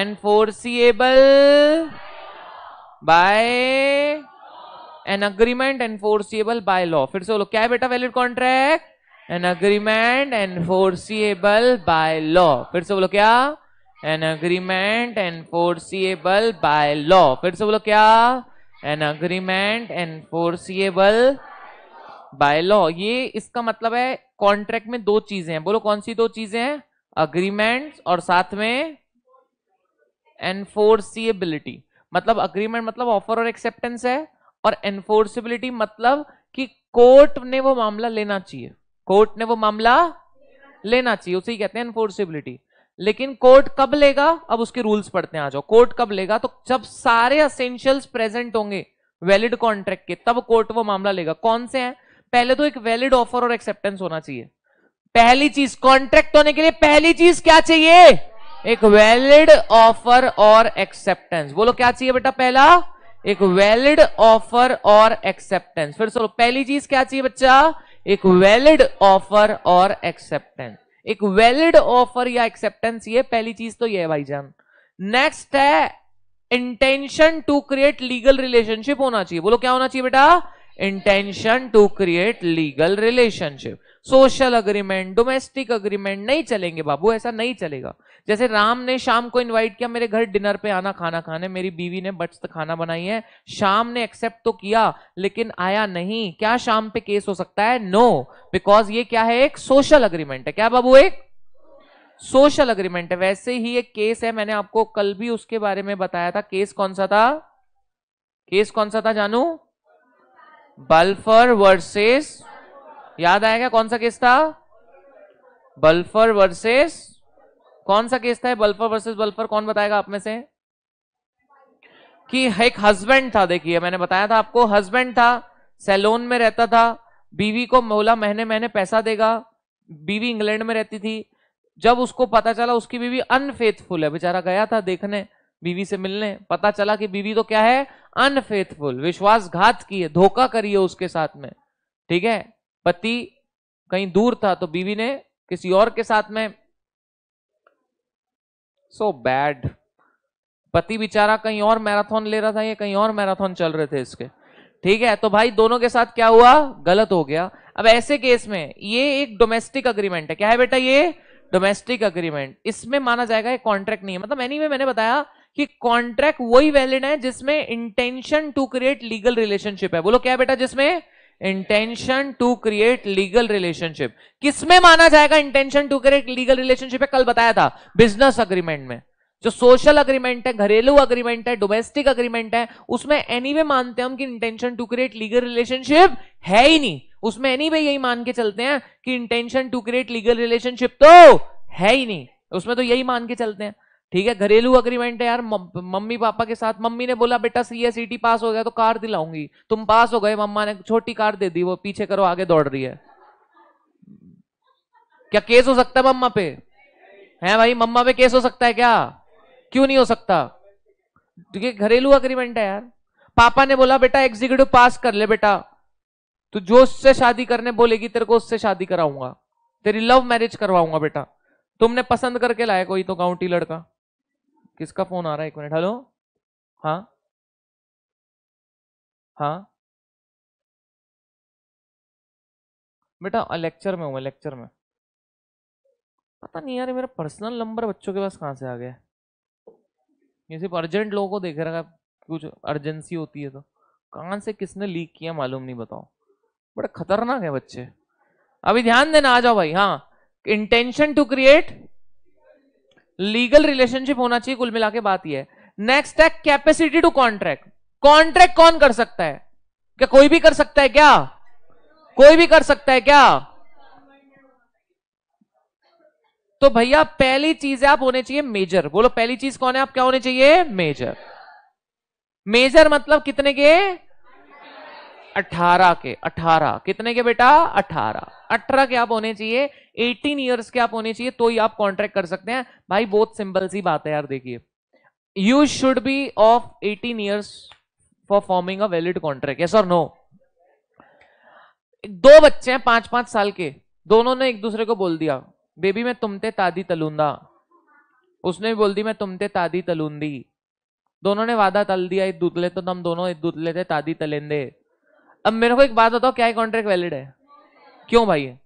enforceable by an agreement enforceable by law फिर से बोलो क्या है बेटा valid contract an agreement enforceable by law फिर से बोलो क्या an agreement enforceable by law फिर से बोलो क्या an agreement enforceable by law ये इसका मतलब है कॉन्ट्रैक्ट में दो चीजें हैं बोलो कौन सी दो चीजें हैं अग्रीमेंट और साथ में एनफोर्सिएबिलिटी मतलब अग्रीमेंट मतलब ऑफर और एक्सेप्टेंस है और एनफोर्सिबिलिटी मतलब कि कोर्ट ने वो मामला लेना चाहिए कोर्ट ने वो मामला लेना चाहिए उसे कहते हैं एनफोर्सिबिलिटी लेकिन कोर्ट कब लेगा अब उसके रूल्स पढ़ते हैं आ जाओ कोर्ट कब लेगा तो जब सारे असेंशियल्स प्रेजेंट होंगे वैलिड कॉन्ट्रैक्ट के तब कोर्ट वो मामला लेगा कौन से हैं पहले तो एक वैलिड ऑफर और एक्सेप्टेंस होना चाहिए पहली चीज कॉन्ट्रैक्ट होने के लिए पहली चीज क्या चाहिए एक वैलिड ऑफर और एक्सेप्टेंस बोलो क्या चाहिए बेटा पहला एक वैलिड ऑफर और एक्सेप्टेंस फिर सोलो पहली चीज क्या चाहिए बच्चा एक वैलिड ऑफर और एक्सेप्टेंस एक वैलिड ऑफर या एक्सेप्टेंस ये पहली चीज तो ये है भाईजान नेक्स्ट है intention to create legal relationship होना चाहिए बोलो क्या होना चाहिए बेटा intention to create legal relationship social agreement domestic agreement नहीं चलेंगे बाबू ऐसा नहीं चलेगा जैसे राम ने शाम को इनवाइट किया मेरे घर डिनर पे आना खाना खाने मेरी बीवी ने बट तो खाना बनाई है शाम ने एक्सेप्ट तो किया लेकिन आया नहीं क्या शाम पे केस हो सकता है नो no, बिकॉज ये क्या है एक सोशल अग्रीमेंट है क्या बाबू एक सोशल अग्रीमेंट है वैसे ही एक केस है मैंने आपको कल भी उसके बारे में बताया था केस कौन सा था केस कौन सा था जानू बल्फर वर्सेस याद आएगा कौन सा केस था बल्फर वर्सेस कौन सा केस था बल्फर वर्सेस बल्फर कौन बताएगा आप में से कि एक हस्बैंड था देखिए मैंने बताया था आपको हस्बैंड था सैलोन में रहता था बीवी को बोला महीने महीने पैसा देगा बीवी इंग्लैंड में रहती थी जब उसको पता चला उसकी बीवी अनफेथफुल है बेचारा गया था देखने बीवी से मिलने पता चला कि बीवी तो क्या है अनफेथफुल विश्वासघात की है धोखा करिए उसके साथ में ठीक है पति कहीं दूर था तो बीवी ने किसी और के साथ में सो बैड पति बेचारा कहीं और मैराथन ले रहा था ये कहीं और मैराथन चल रहे थे इसके ठीक है तो भाई दोनों के साथ क्या हुआ गलत हो गया अब ऐसे केस में ये एक डोमेस्टिक अग्रीमेंट है क्या है बेटा ये डोमेस्टिक अग्रीमेंट इसमें माना जाएगा कॉन्ट्रैक्ट नहीं है मतलब एनी anyway, मैंने बताया कि कॉन्ट्रैक्ट वही वैलिड है जिसमें intention to create legal relationship है बोलो क्या बेटा जिसमें intention to create legal relationship किसमें माना जाएगा intention to create legal relationship है कल बताया था बिजनेस अग्रीमेंट में जो सोशल अग्रीमेंट है घरेलू अग्रीमेंट है डोमेस्टिक अग्रीमेंट है उसमें एनी anyway मानते हैं हम कि intention to create legal relationship है ही नहीं उसमें एनी anyway यही मान के चलते हैं कि intention to create legal relationship तो है ही नहीं उसमें तो यही मान के चलते हैं ठीक है घरेलू अग्रीमेंट है यार मम्मी पापा के साथ मम्मी ने बोला बेटा सी एस पास हो गया तो कार दिलाऊंगी तुम पास हो गए मम्मा ने छोटी कार दे दी वो पीछे करो आगे दौड़ रही है क्या केस हो सकता है मम्मा पे है भाई मम्मा पे केस हो सकता है क्या क्यों नहीं हो सकता क्योंकि तो घरेलू अग्रीमेंट है यार पापा ने बोला बेटा एग्जीक्यूटिव पास कर ले बेटा तो जो उससे शादी करने बोलेगी तेरे को उससे शादी कराऊंगा तेरी लव मैरिज करवाऊंगा बेटा तुमने पसंद करके लाया कोई तो गांवटी लड़का किसका फोन आ रहा है एक मिनट हेलो हाँ हाँ बेटा लेक्चर में हूँ मैं लेक्चर में पता नहीं यार मेरा पर्सनल नंबर बच्चों के पास कहाँ से आ गया ये सिर्फ अर्जेंट लोगों को देख रखा कुछ अर्जेंसी होती है तो कहाँ से किसने लीक किया मालूम नहीं बताओ बड़ा खतरनाक है बच्चे अभी ध्यान देना आ जाओ भाई हाँ intention to create legal relationship होना चाहिए कुल मिला के बात यह है नेक्स्ट है कैपेसिटी टू कॉन्ट्रैक्ट कॉन्ट्रैक्ट कौन कर सकता है क्या कोई भी कर सकता है क्या कोई भी कर सकता है क्या तो भैया पहली चीज है आप होने चाहिए मेजर बोलो पहली चीज कौन है आप क्या होने चाहिए मेजर मेजर मतलब कितने के 18 के 18 कितने के बेटा 18 18 के आप होने चाहिए 18 ईयर्स के आप होने चाहिए तो ही आप कॉन्ट्रैक्ट कर सकते हैं भाई बहुत सिंपल सी बात है यार देखिए you should be of 18 years for forming a valid contract yes और नो दो बच्चे हैं पांच पांच साल के दोनों ने एक दूसरे को बोल दिया बेबी मैं तुमते तादी तलूंदा उसने भी बोल दी मैं तुमते तादी तलूंदी दोनों ने वादा तल दिया एक दूतले तो हम दोनों एक दूतले थे तादी तलेंदे अब मेरे को एक बात बताओ क्या कॉन्ट्रैक्ट वैलिड है क्यों भाई है?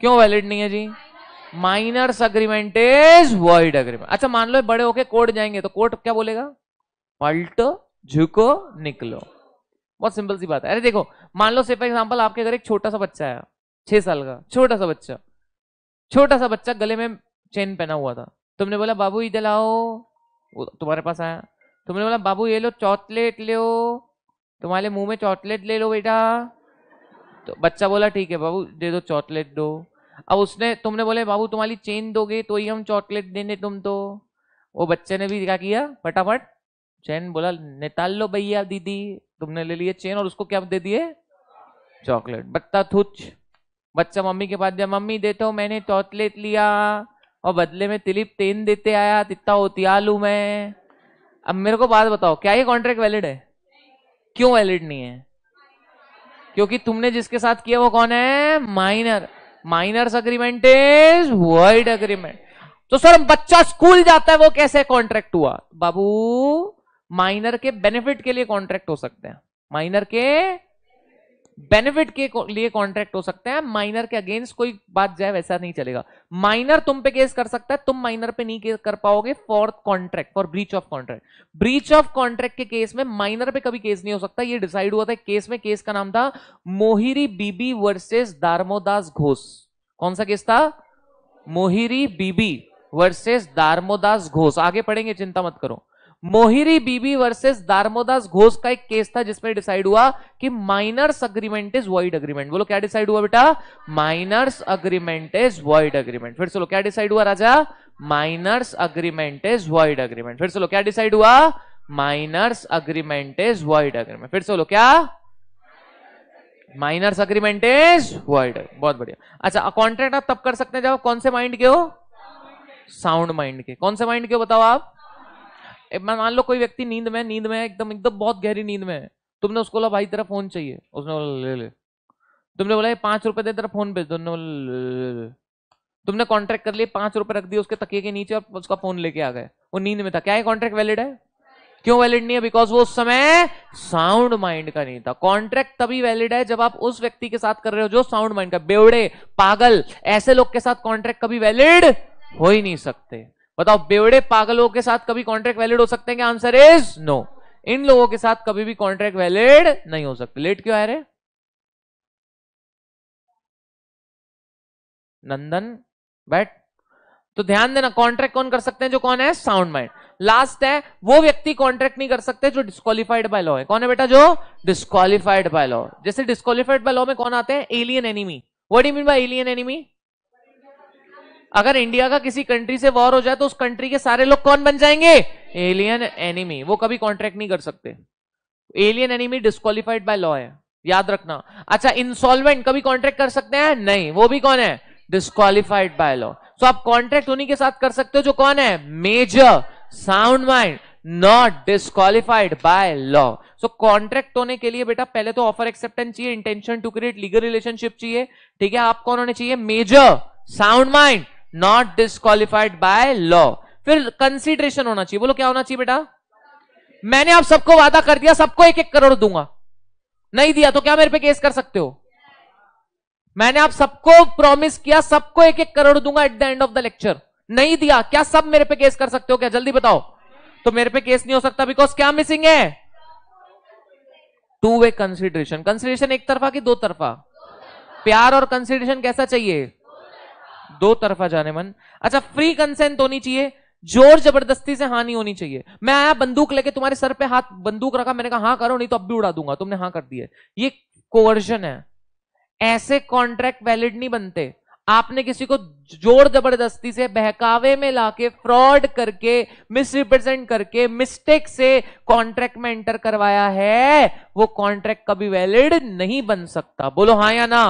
क्यों वैलिड नहीं है जी minors agreement is void agreement अच्छा मान लो बड़े होके कोर्ट जाएंगे तो कोर्ट क्या बोलेगा पलटो झुको निकलो बहुत सिंपल सी बात है अरे देखो मान लो सिर्फ एग्जाम्पल आपके घर एक छोटा सा बच्चा आया छह साल का छोटा सा बच्चा छोटा सा बच्चा गले में चेन पहना हुआ था तुमने बोला बाबू इधर लाओ तुम्हारे पास आया तुमने बोला बाबू ये लो चॉकलेट लो तुम्हारे मुंह में चॉकलेट ले लो बेटा तो बच्चा बोला ठीक है बाबू दे दो चॉकलेट दो अब उसने तुमने बोले बाबू तुम्हारी चेन दोगे तो ही हम चॉकलेट देने तुम तो वो बच्चे ने भी क्या किया फटाफट चेन बोला निकाल लो भैया दीदी तुमने ले लिया चेन और उसको क्या दे दिए चॉकलेट बत्ता थुच बच्चा मम्मी के पास गया मम्मी देते हो मैंने चॉकलेट लिया और बदले में तिलीप तेन देते आया तिता होती आलू मैं अब मेरे को बात बताओ क्या ये कॉन्ट्रैक्ट वैलिड है क्यों वैलिड नहीं है क्योंकि तुमने जिसके साथ किया वो कौन है minor minors agreement is void agreement तो सर बच्चा स्कूल जाता है वो कैसे कॉन्ट्रैक्ट हुआ बाबू माइनर के बेनिफिट के लिए कॉन्ट्रैक्ट हो सकते हैं माइनर के बेनिफिट के लिए कॉन्ट्रैक्ट हो सकते हैं माइनर के अगेंस्ट कोई बात जाए वैसा नहीं चलेगा माइनर तुम पे केस कर सकता है तुम माइनर पे नहीं केस कर पाओगे for contract for breach of contract breach of contract के केस में माइनर पे कभी केस नहीं हो सकता ये डिसाइड हुआ था केस में केस का नाम था मोहिरी बीबी वर्सेज दारमोदास घोष कौन सा केस था मोहिरी बीबी वर्सेज दारमोदास घोष आगे पढ़ेंगे चिंता मत करो मोहिरी बीबी वर्सेस दारमोदास घोष का एक केस था जिसमें डिसाइड हुआ कि minors agreement is void agreement बोलो क्या डिसाइड हुआ बेटा minors agreement is void agreement फिर से लो क्या डिसाइड हुआ राजा minors agreement is void agreement फिर से लो क्या डिसाइड हुआ minors agreement is void agreement फिर से लो क्या माइनर्स अग्रीमेंट इज वर्ड बहुत बढ़िया अच्छा कॉन्ट्रैक्ट आप तब कर सकते हैं जब कौन से माइंड के हो साउंड माइंड के कौन से माइंड के हो बताओ आप मान लो कोई व्यक्ति नींद में नींद में एकदम एकदम बहुत गहरी नींद में है तुमने उसको बोला भाई तेरा फोन चाहिए उसने बोला ले ले तुमने बोला पांच रुपए दे तेरा फोन भेज दो तुमने कॉन्ट्रैक्ट कर लिए पांच रुपए रख दिए उसके तकिए के नीचे और उसका फोन लेके आ गए वो नींद में था क्या ये कॉन्ट्रैक्ट वैलिड है क्यों वैलिड नहीं है बिकॉज वो उस समय साउंड माइंड का नहीं था कॉन्ट्रैक्ट तभी वैलिड है जब आप उस व्यक्ति के साथ कर रहे हो जो साउंड माइंड का बेवड़े पागल ऐसे लोग के साथ कॉन्ट्रैक्ट कभी वैलिड हो ही नहीं सकते बताओ बेवड़े पागलों के साथ कभी कॉन्ट्रैक्ट वैलिड हो सकते हैं क्या आंसर इज नो इन लोगों के साथ कभी भी कॉन्ट्रैक्ट वैलिड नहीं हो सकते लेट क्यों आ रहे नंदन बैठ तो ध्यान देना कॉन्ट्रैक्ट कौन कर सकते हैं जो कौन है साउंड माइंड लास्ट है वो व्यक्ति कॉन्ट्रैक्ट नहीं कर सकते जो डिस्कालीफाइड बाय लॉ है कौन है बेटा जो डिस्कालीफाइड बाय लॉ जैसे डिस्कालीफाइड बाय लॉ में कौन आते हैं alien enemy what you mean by alien enemy अगर इंडिया का किसी कंट्री से वॉर हो जाए तो उस कंट्री के सारे लोग कौन बन जाएंगे एलियन एनिमी वो कभी कॉन्ट्रैक्ट नहीं कर सकते alien enemy disqualified by law है याद रखना अच्छा इंसॉल्वेंट कभी कॉन्ट्रैक्ट कर सकते हैं नहीं वो भी कौन है डिस्कालीफाइड बाय लॉ सो आप कॉन्ट्रैक्ट उन्हीं के साथ कर सकते हो जो कौन है major sound mind not disqualified by law so contract होने के लिए बेटा पहले तो ऑफर एक्सेप्टेंस चाहिए intention to create legal relationship चाहिए ठीक है आप कौन होने चाहिए major sound mind not disqualified by law फिर कंसिडरेशन होना चाहिए बोलो क्या होना चाहिए बेटा मैंने आप सबको वादा कर दिया सबको एक एक करोड़ दूंगा नहीं दिया तो क्या मेरे पे केस कर सकते हो मैंने आप सबको प्रॉमिस किया सबको एक एक करोड़ दूंगा at the end of the lecture नहीं दिया क्या सब मेरे पे केस कर सकते हो क्या जल्दी बताओ तो मेरे पे केस नहीं हो सकता बिकॉज क्या मिसिंग है टू वे कंसिडरेशन कंसिडरेशन एक तरफा कि दो तरफा प्यार और कंसिडरेशन कैसा चाहिए दो तरफा जाने मन अच्छा फ्री कंसेंट होनी चाहिए जोर जबरदस्ती से हानि होनी चाहिए मैं आया बंदूक लेके तुम्हारे सर पे हाथ बंदूक रखा मैंने कहा हाँ करो नहीं तो अब भी उड़ा दूंगा तुमने हाँ कर दिए ये कोवर्जन है ऐसे कॉन्ट्रैक्ट वैलिड नहीं बनते आपने किसी को जोर जबरदस्ती से बहकावे में लाके फ्रॉड करके मिसरिप्रेजेंट करके मिस्टेक से कॉन्ट्रैक्ट में एंटर करवाया है वो कॉन्ट्रैक्ट कभी वैलिड नहीं बन सकता बोलो हाँ या ना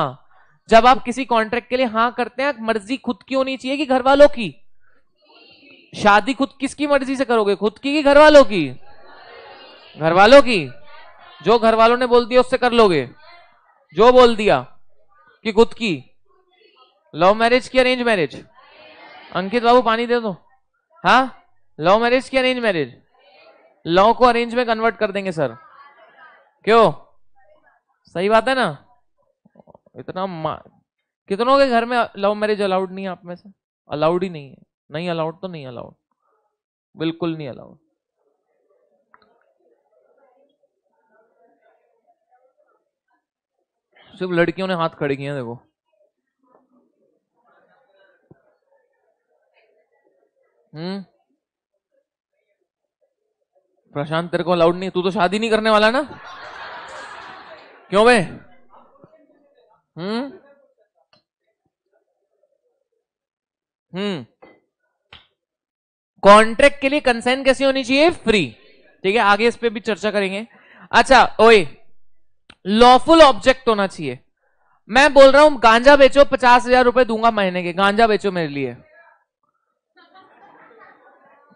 जब आप किसी कॉन्ट्रैक्ट के लिए हाँ करते हैं मर्जी खुद की होनी चाहिए कि घर वालों की शादी खुद किसकी मर्जी से करोगे खुद की कि घर वालों की घर वालों की जो घर वालों ने बोल दिया उससे कर लोगे जो बोल दिया कि खुद की लव मैरिज की अरेंज मैरिज अंकित बाबू पानी दे दो हाँ लव मैरिज की अरेंज मैरिज लव को अरेंज में कन्वर्ट कर देंगे सर क्यों सही बात है ना इतना कितनों के घर में लव मैरिज अलाउड नहीं है आप में से अलाउड ही नहीं है नहीं अलाउड तो नहीं अलाउड बिल्कुल नहीं अलाउड सिर्फ लड़कियों ने हाथ खड़े किए देखो हम्म प्रशांत तेरे को अलाउड नहीं तू तो शादी नहीं करने वाला ना क्यों भाई हम्म हम्म कॉन्ट्रैक्ट के लिए कंसेंट कैसी होनी चाहिए फ्री ठीक है आगे इस पर भी चर्चा करेंगे अच्छा ओए लॉफुल ऑब्जेक्ट होना चाहिए मैं बोल रहा हूं गांजा बेचो पचास हजार रुपए दूंगा महीने के गांजा बेचो मेरे लिए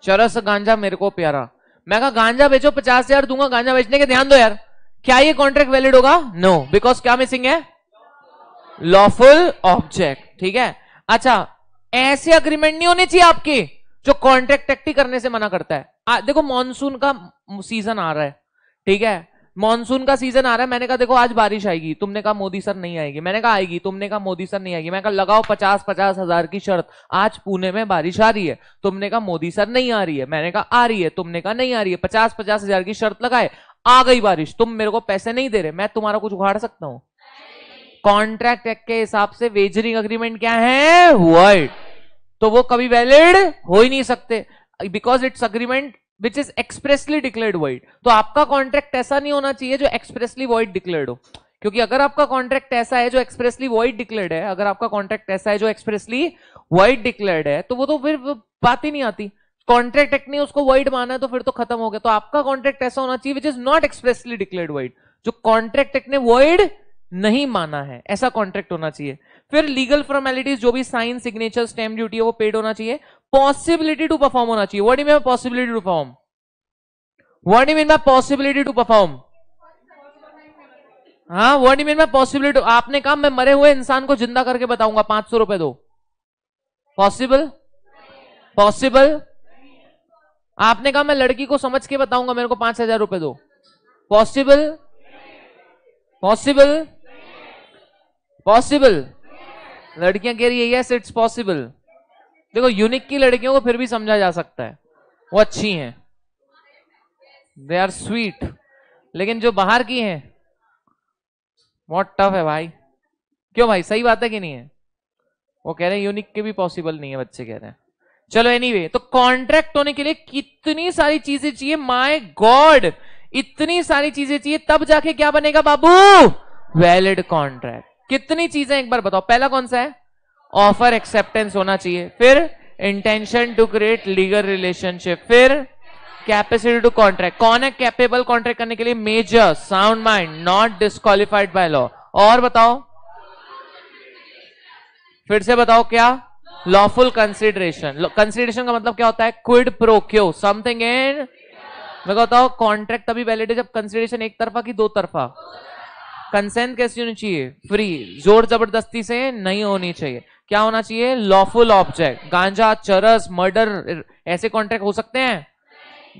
चरस गांजा मेरे को प्यारा मैं कहा गांजा बेचो पचास हजार दूंगा गांजा बेचने के ध्यान दो यार क्या ये कॉन्ट्रैक्ट वैलिड होगा नो no. बिकॉज क्या मिसिंग है लॉफुल ऑब्जेक्ट ठीक है अच्छा ऐसे अग्रीमेंट नहीं होने चाहिए आपके जो कॉन्ट्रैक्ट एक्टिंग करने से मना करता है आ, देखो मॉनसून का सीजन आ रहा है ठीक है मॉनसून का सीजन आ रहा है मैंने कहा देखो आज बारिश आएगी तुमने कहा मोदी सर नहीं आएगी मैंने कहा आएगी तुमने कहा मोदी सर नहीं आएगी मैंने कहा लगाओ पचास पचास हजार की शर्त आज पुणे में बारिश आ रही है तुमने कहा मोदी सर नहीं आ रही है मैंने कहा आ रही है तुमने कहा नहीं आ रही है पचास पचास हजार की शर्त लगाए आ गई बारिश तुम मेरे को पैसे नहीं दे रहे मैं तुम्हारा कुछ उखाड़ सकता हूँ कॉन्ट्रैक्ट एक्ट के हिसाब से वेजरिंग अग्रीमेंट क्या है वर्ड तो वो कभी वैलिड हो ही नहीं सकते because it's agreement which is expressly declared void तो आपका कॉन्ट्रैक्ट ऐसा नहीं होना चाहिए जो एक्सप्रेसली वर्ड डिक्लेयर्ड हो क्योंकि अगर आपका कॉन्ट्रैक्ट ऐसा है जो एक्सप्रेसली वाइड डिक्लेयर्ड है अगर आपका कॉन्ट्रैक्ट ऐसा है जो एक्सप्रेसली वाइड डिक्लेयर्ड है तो वो तो फिर बात ही नहीं आती कॉन्ट्रैक्ट एक्ट ने उसको वाइड माना है तो फिर तो खत्म हो गया तो आपका कॉन्ट्रैक्ट ऐसा होना चाहिए which is not expressly declared void जो कॉन्ट्रैक्ट एक्ट ने वर्ड नहीं माना है ऐसा कॉन्ट्रैक्ट होना चाहिए फिर लीगल फॉर्मेलिटीज जो भी साइन सिग्नेचर स्टैम्प ड्यूटी है वो पेड होना चाहिए पॉसिबिलिटी टू परफॉर्म होना चाहिए what mean possibility to perform what mean by possibility to perform हाँ वॉट इन बाय पॉसिबिलिटी आपने कहा मैं मरे हुए इंसान को जिंदा करके बताऊंगा पांच सौ रुपए दो पॉसिबल पॉसिबल आपने कहा मैं लड़की को समझ के बताऊंगा मेरे को पांच हजार रुपए दो पॉसिबल पॉसिबल पॉसिबल लड़कियां कह रही है यस इट्स पॉसिबल देखो यूनिक की लड़कियों को फिर भी समझा जा सकता है वो अच्छी हैं दे आर स्वीट लेकिन जो बाहर की हैं बहुत टफ है भाई क्यों भाई सही बात है कि नहीं है वो कह रहे हैं यूनिक के भी पॉसिबल नहीं है बच्चे कह रहे हैं चलो एनीवे anyway, तो कॉन्ट्रैक्ट होने के लिए कितनी सारी चीजें चाहिए माय गॉड इतनी सारी चीजें चाहिए तब जाके क्या बनेगा बाबू वैलिड कॉन्ट्रैक्ट कितनी चीजें एक बार बताओ पहला कौन सा है ऑफर एक्सेप्टेंस होना चाहिए फिर intention to create legal relationship फिर कैपेसिटी टू कॉन्ट्रैक्ट कौन है कैपेबल कॉन्ट्रैक्ट करने के लिए major sound mind not disqualified by law और बताओ फिर से बताओ क्या लॉफुल कंसिडरेशन कंसिडरेशन का मतलब क्या होता है क्विड प्रोक्यो समथिंग एंड मैं बताओ कॉन्ट्रैक्ट तभी वैलिड है जब कंसिडरेशन एक तरफा की दो तरफा कंसेंट कैसी होनी चाहिए फ्री जोर जबरदस्ती से नहीं होनी चाहिए क्या होना चाहिए लॉफुल ऑब्जेक्ट गांजा चरस मर्डर ऐसे कॉन्ट्रैक्ट हो सकते हैं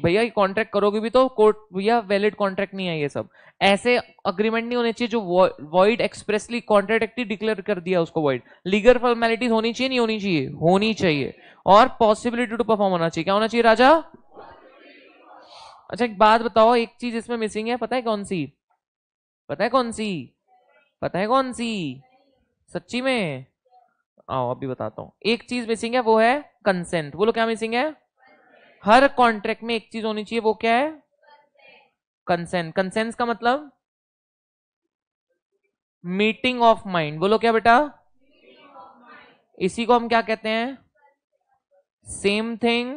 भैया ये कॉन्ट्रैक्ट करोगे भी तो कोर्ट भैया वैलिड कॉन्ट्रैक्ट नहीं है ये सब ऐसे अग्रीमेंट नहीं होने चाहिए जो void expressly contract active declare कर दिया उसको वॉइड लीगल फॉर्मेलिटीज होनी चाहिए नहीं होनी चाहिए होनी चाहिए और पॉसिबिलिटी टू परफॉर्म होना चाहिए क्या होना चाहिए राजा अच्छा एक बात बताओ एक चीज इसमें मिसिंग है पता है कौन सी पता है कौन सी पता है कौन सी सच्ची में आओ अभी बताता हूँ एक चीज मिसिंग है वो है कंसेंट बोलो क्या मिसिंग है हर कॉन्ट्रैक्ट में एक चीज होनी चाहिए वो क्या है कंसेंट कंसेंट का मतलब मीटिंग ऑफ माइंड बोलो क्या बेटा इसी को हम क्या कहते हैं same thing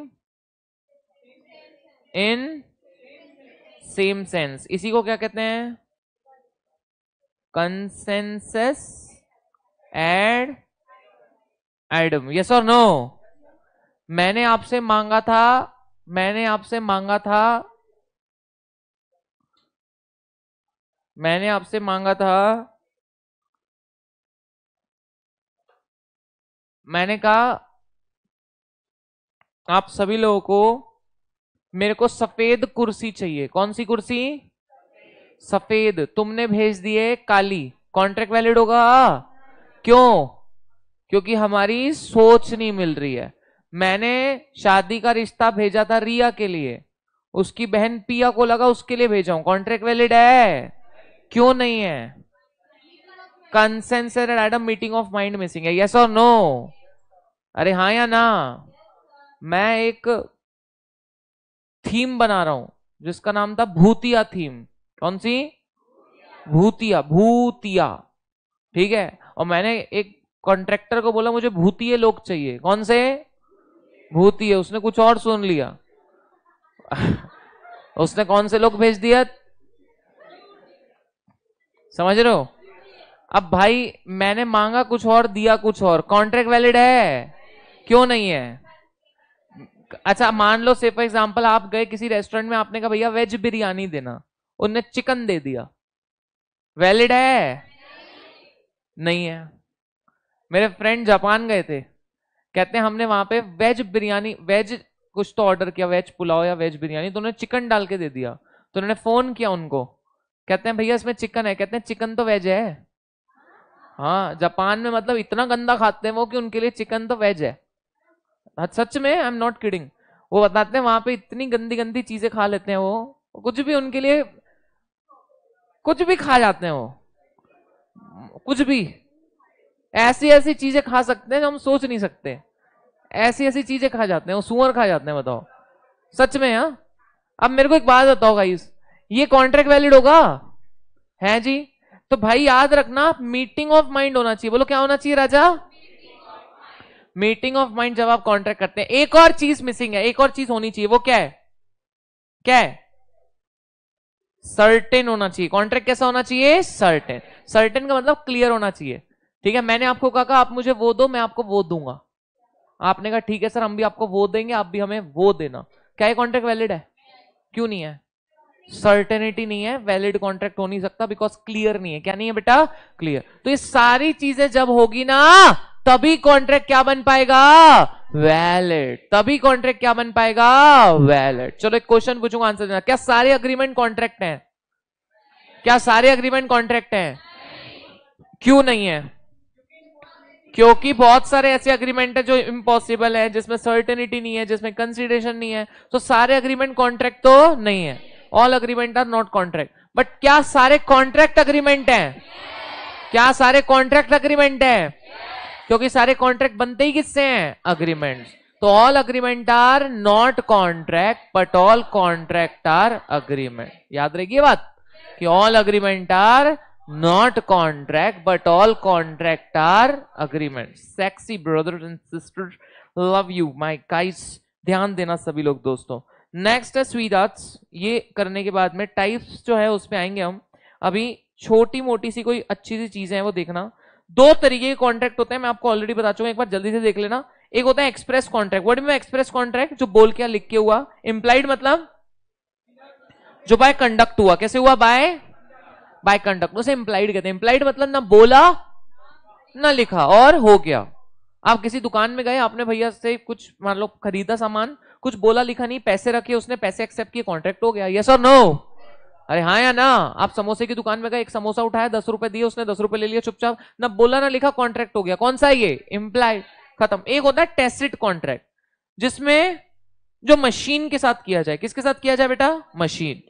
in same sense इसी को क्या कहते हैं consensus and एडम यस और नो मैंने आपसे मांगा था मैंने आपसे मांगा था मैंने आपसे मांगा था मैंने कहा आप सभी लोगों को मेरे को सफेद कुर्सी चाहिए कौन सी कुर्सी सफेद तुमने भेज दिए काली कॉन्ट्रैक्ट वैलिड होगा क्यों क्योंकि हमारी सोच नहीं मिल रही है मैंने शादी का रिश्ता भेजा था रिया के लिए उसकी बहन पिया को लगा उसके लिए भेजा हूं कॉन्ट्रैक्ट वैलिड है क्यों नहीं है consensus ad idem meeting of mind missing है यस और नो अरे हाँ या ना मैं एक थीम बना रहा हूं जिसका नाम था भूतिया थीम कौन सी भूतिया भूतिया ठीक है और मैंने एक कॉन्ट्रेक्टर को बोला मुझे भूतीय लोग चाहिए कौन से भूतीय उसने कुछ और सुन लिया उसने कौन से लोग भेज दिया समझ रहे हो अब भाई मैंने मांगा कुछ और दिया कुछ और कॉन्ट्रैक्ट वैलिड है क्यों नहीं है अच्छा मान लो से फॉर एग्जाम्पल आप गए किसी रेस्टोरेंट में आपने कहा भैया वेज बिरयानी देना उनने चिकन दे दिया वैलिड है नहीं है मेरे फ्रेंड जापान गए थे कहते हैं हमने वहां पे वेज बिरयानी वेज कुछ तो ऑर्डर किया वेज पुलाव या वेज बिरयानी तो उन्होंने चिकन डाल के दे दिया तो उन्होंने फोन किया उनको कहते हैं भैया इसमें चिकन है कहते हैं चिकन तो वेज है हाँ जापान में मतलब इतना गंदा खाते हैं वो कि उनके लिए चिकन तो वेज है हाँ, सच में आई एम नॉट किडिंग वो बताते हैं वहां पे इतनी गंदी गंदी चीजें खा लेते हैं वो कुछ भी उनके लिए कुछ भी खा जाते हैं वो कुछ भी ऐसी ऐसी चीजें खा सकते हैं जो हम सोच नहीं सकते ऐसी ऐसी चीजें खा जाते हैं वो सुअर खा जाते हैं बताओ सच में हा अब मेरे को एक बात बताओ गाइस ये कॉन्ट्रैक्ट वैलिड होगा है जी तो भाई याद रखना मीटिंग ऑफ माइंड होना चाहिए बोलो क्या होना चाहिए राजा मीटिंग ऑफ माइंड जब आप कॉन्ट्रैक्ट करते हैं एक और चीज मिसिंग है एक और चीज होनी चाहिए वो क्या है क्या है सर्टेन होना चाहिए कॉन्ट्रैक्ट कैसा होना चाहिए सर्टेन सर्टेन का मतलब क्लियर होना चाहिए ठीक है मैंने आपको कहा, आप मुझे वो दो मैं आपको वो दूंगा आपने कहा ठीक है सर हम भी आपको वो देंगे आप भी हमें वो देना क्या ये कॉन्ट्रैक्ट वैलिड है क्यों नहीं है सर्टेनिटी नहीं है वैलिड कॉन्ट्रैक्ट हो नहीं सकता बिकॉज क्लियर नहीं है क्या नहीं है बेटा क्लियर तो ये सारी चीजें जब होगी ना तभी कॉन्ट्रैक्ट क्या बन पाएगा वैलिड तभी कॉन्ट्रैक्ट क्या बन पाएगा वैलिड चलो एक क्वेश्चन पूछूंगा आंसर देना क्या सारे अग्रीमेंट कॉन्ट्रैक्ट हैं क्या सारे अग्रीमेंट कॉन्ट्रैक्ट हैं क्यों नहीं है क्योंकि बहुत सारे ऐसे अग्रीमेंट है जो इम्पॉसिबल है जिसमें सर्टेनिटी नहीं है जिसमें कंसिडरेशन नहीं है तो सारे अग्रीमेंट कॉन्ट्रैक्ट तो नहीं है all agreement are not contract but क्या सारे कॉन्ट्रैक्ट अग्रीमेंट हैं क्या सारे कॉन्ट्रैक्ट अग्रीमेंट हैं क्योंकि सारे कॉन्ट्रैक्ट बनते ही किससे हैं अग्रीमेंट तो all agreement are not contract but all contract are agreement याद रहेगी बात कि all agreement are not contract but all contract are agreement sexy brothers and sisters love you my guys ध्यान देना सभी लोग दोस्तों नेक्स्ट है स्वीदार्थ ये करने के बाद में टाइप्स जो है उस पर आएंगे हम अभी छोटी मोटी सी कोई अच्छी सी चीजें हैं वो देखना दो तरीके के कॉन्ट्रैक्ट होते हैं मैं आपको ऑलरेडी बता चुका एक बार जल्दी से देख लेना एक होता है एक्सप्रेस कॉन्ट्रैक्ट वर्ड में एक्सप्रेस कॉन्ट्रैक्ट जो बोल क्या लिख के हुआ इंप्लाइड मतलब जो बाय कंडक्ट हुआ कैसे हुआ बाय बाय कंडक्ट उसे इंप्लाइड कहते हैं इंप्लाइड मतलब ना बोला ना लिखा और हो गया आप किसी दुकान में गए आपने भैया से कुछ मान लो खरीदा सामान कुछ बोला लिखा नहीं पैसे रखे उसने पैसे एक्सेप्ट किए कॉन्ट्रैक्ट हो गया यस और नो अरे हाँ या ना आप समोसे की दुकान में गए एक समोसा उठाया दस रुपए दिए उसने दस रुपए ले लिया चुपचाप ना बोला ना लिखा कॉन्ट्रैक्ट हो गया कौन सा ये इम्प्लाई खत्म एक होता है टेसिट कॉन्ट्रैक्ट जिसमें जो मशीन के साथ किया जाए किसके साथ किया जाए बेटा मशीन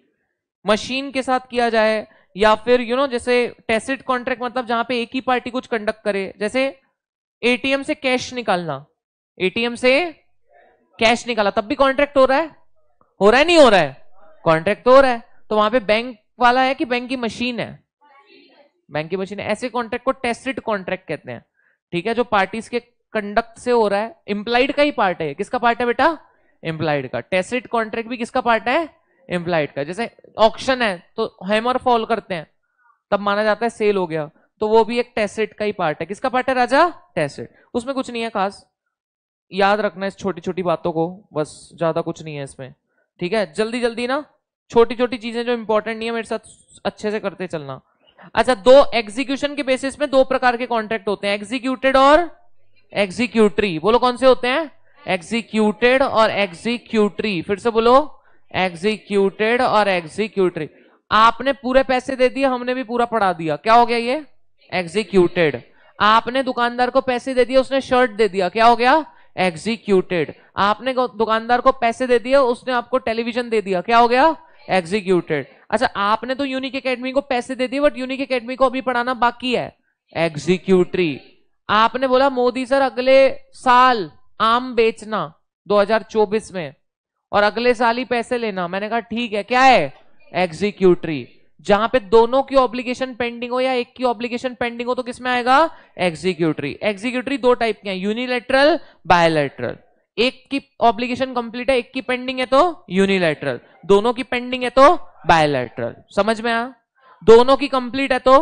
मशीन के साथ किया जाए या फिर यू you नो know, जैसे टेसिट कॉन्ट्रैक्ट मतलब जहां पे एक ही पार्टी कुछ कंडक्ट करे जैसे एटीएम से कैश निकालना एटीएम से कैश निकाला तब भी कॉन्ट्रैक्ट हो रहा है हो रहा है नहीं हो रहा है कॉन्ट्रैक्ट तो हो रहा है तो वहां पे बैंक वाला है कि बैंक की मशीन है बैंक की मशीन है ऐसे कॉन्ट्रैक्ट को टेस्टेड कॉन्ट्रैक्ट कहते हैं ठीक है जो पार्टीज के कंडक्ट से हो रहा है इम्प्लाइड का ही पार्ट है किसका पार्ट है बेटा इम्प्लाइड का टेस्टेड कॉन्ट्रैक्ट भी किसका पार्ट है इम्प्लाइड का जैसे ऑप्शन है तो हैमर फॉल करते हैं तब माना जाता है सेल हो गया तो वो भी एक टेसेट का ही पार्ट है किसका पार्ट है राजा टेसेट उसमें कुछ नहीं है खास याद रखना इस छोटी छोटी बातों को बस ज्यादा कुछ नहीं है इसमें ठीक है जल्दी जल्दी ना छोटी छोटी चीजें जो इंपॉर्टेंट नहीं है मेरे साथ अच्छे से करते चलना अच्छा दो एग्जीक्यूशन के बेसिस में दो प्रकार के कॉन्ट्रैक्ट होते हैं एग्जीक्यूटेड और एग्जीक्यूटरी बोलो कौन से होते हैं एग्जीक्यूटेड और एग्जीक्यूटरी फिर से बोलो एग्जीक्यूटेड और एग्जीक्यूटरी आपने पूरे पैसे दे दिए हमने भी पूरा पढ़ा दिया क्या हो गया ये एग्जीक्यूटेड आपने दुकानदार को पैसे दे दिए उसने शर्ट दे दिया क्या हो गया एग्जीक्यूटेड आपने दुकानदार को पैसे दे दिए उसने आपको टेलीविजन दे दिया क्या हो गया एग्जीक्यूटेड अच्छा आपने तो यूनिक एकेडमी को पैसे दे दिए बट यूनिक एकेडमी को अभी पढ़ाना बाकी है एग्जीक्यूटरी आपने बोला मोदी सर अगले साल आम बेचना 2024 में और अगले साल ही पैसे लेना मैंने कहा ठीक है क्या है एग्जीक्यूटरी जहां पे दोनों की ऑब्लिगेशन पेंडिंग हो या एक की ऑब्लिगेशन पेंडिंग हो तो किसमें आएगा एग्जीक्यूटरी एग्जीक्यूटरी दो टाइप के हैं यूनिलेटरल बायोलेटरल एक की ऑब्लिगेशन कंप्लीट है एक की पेंडिंग है तो यूनिलैटरल दोनों की पेंडिंग है तो बायोलैटरल समझ में आया दोनों की कंप्लीट है तो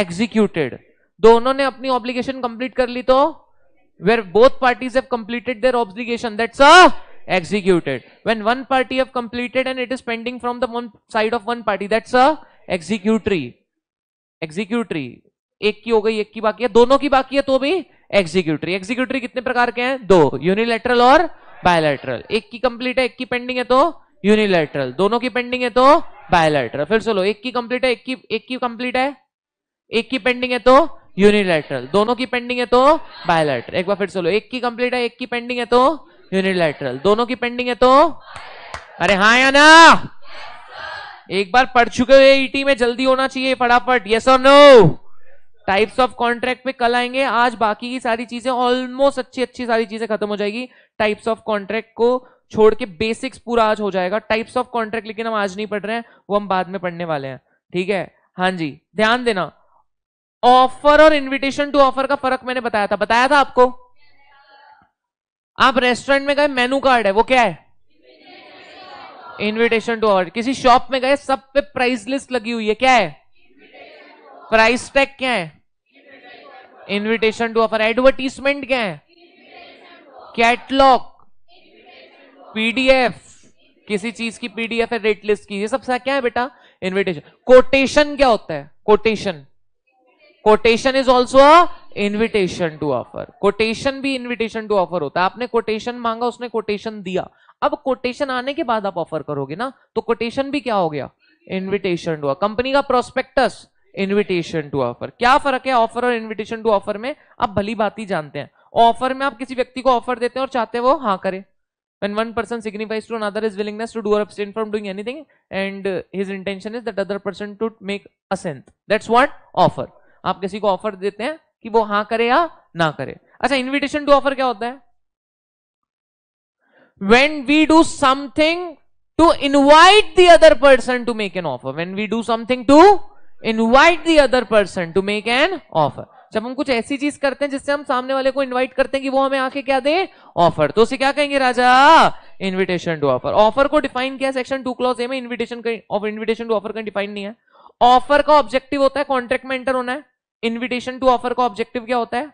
एग्जीक्यूटेड दोनों ने अपनी ऑब्लिगेशन कंप्लीट कर ली तो where both parties have completed their obligation that's a executed when one party have completed and it is pending from the one side of one party that's a executory executory एक की हो गई एक की बाकी है दोनों की बाकी है तो भी एग्जीक्यूटरी एग्जीक्यूटरी कितने प्रकार के हैं दो यूनिलेटरल और बायोलेटरल एक की कंप्लीट है एक की पेंडिंग है तो यूनिलेटरल दोनों की पेंडिंग है तो बायोलेटरल फिर चलो एक की कंप्लीट है एक की एक की कंप्लीट है एक की पेंडिंग है तो यूनिलेटरल दोनों की पेंडिंग है तो बायोलेटरल एक बार फिर चलो एक की कंप्लीट है एक की पेंडिंग है तो यूनिलेटरल दोनों की पेंडिंग है तो अरे हाँ या ना एक बार पढ़ चुके हो ईटी e में जल्दी होना चाहिए फटाफट यस और नो टाइप्स ऑफ कॉन्ट्रैक्ट पे कल आएंगे आज बाकी की सारी चीजें ऑलमोस्ट अच्छी अच्छी सारी चीजें खत्म हो जाएगी टाइप्स ऑफ कॉन्ट्रैक्ट को छोड़ के बेसिक्स पूरा आज हो जाएगा टाइप्स ऑफ कॉन्ट्रैक्ट लेकिन हम आज नहीं पढ़ रहे हैं वो हम बाद में पढ़ने वाले हैं ठीक है हाँ जी ध्यान देना ऑफर और इन्विटेशन टू ऑफर का फर्क मैंने बताया था बताया था आपको आप रेस्टोरेंट में गए मेनू कार्ड है वो क्या है इन्विटेशन टू ऑफर किसी शॉप में गए सब पे प्राइस लिस्ट लगी हुई है क्या है प्राइस टैग क्या है इनविटेशन टू ऑफर एडवर्टीजमेंट क्या है कैटलॉग पीडीएफ किसी चीज की पीडीएफ है रेट लिस्ट की ये सब क्या है बेटा इनविटेशन कोटेशन क्या होता है quotation quotation is also invitation to offer quotation भी इनविटेशन टू ऑफर होता है आपने कोटेशन मांगा उसने कोटेशन दिया अब कोटेशन आने के बाद आप ऑफर करोगे ना तो कोटेशन भी क्या हो गया इनविटेशन टू कंपनी का प्रोस्पेक्टस इन्विटेशन टू ऑफर क्या फर्क है ऑफर और इन्विटेशन टू ऑफर में आप भली बात ही जानते हैं ऑफर में आप किसी व्यक्ति को ऑफर देते हैं और चाहते हैं वो हाँ करे when one person signifies to another is willingness to do अपन from doing anything and his intention is that other person to make assent that's what offer आप किसी को ऑफर देते हैं कि वो हाँ करे या ना करे अच्छा इन्विटेशन टू ऑफर क्या होता है When we do something to invite the other person to make an offer, when we do something to invite the other person to make an offer जब हम कुछ ऐसी चीज करते हैं जिससे हम सामने वाले को इनवाइट करते हैं कि वो हमें आके क्या दे ऑफर तो उसे क्या कहेंगे राजा इनविटेशन टू ऑफर ऑफर को डिफाइन किया सेक्शन टू क्लॉज ए में इनविटेशन इन्विटेशन टू ऑफर का डिफाइन नहीं है ऑफर का ऑब्जेक्टिव होता है कॉन्ट्रैक्ट में एंटर होना है इन्विटेशन टू ऑफर का ऑब्जेक्टिव क्या होता है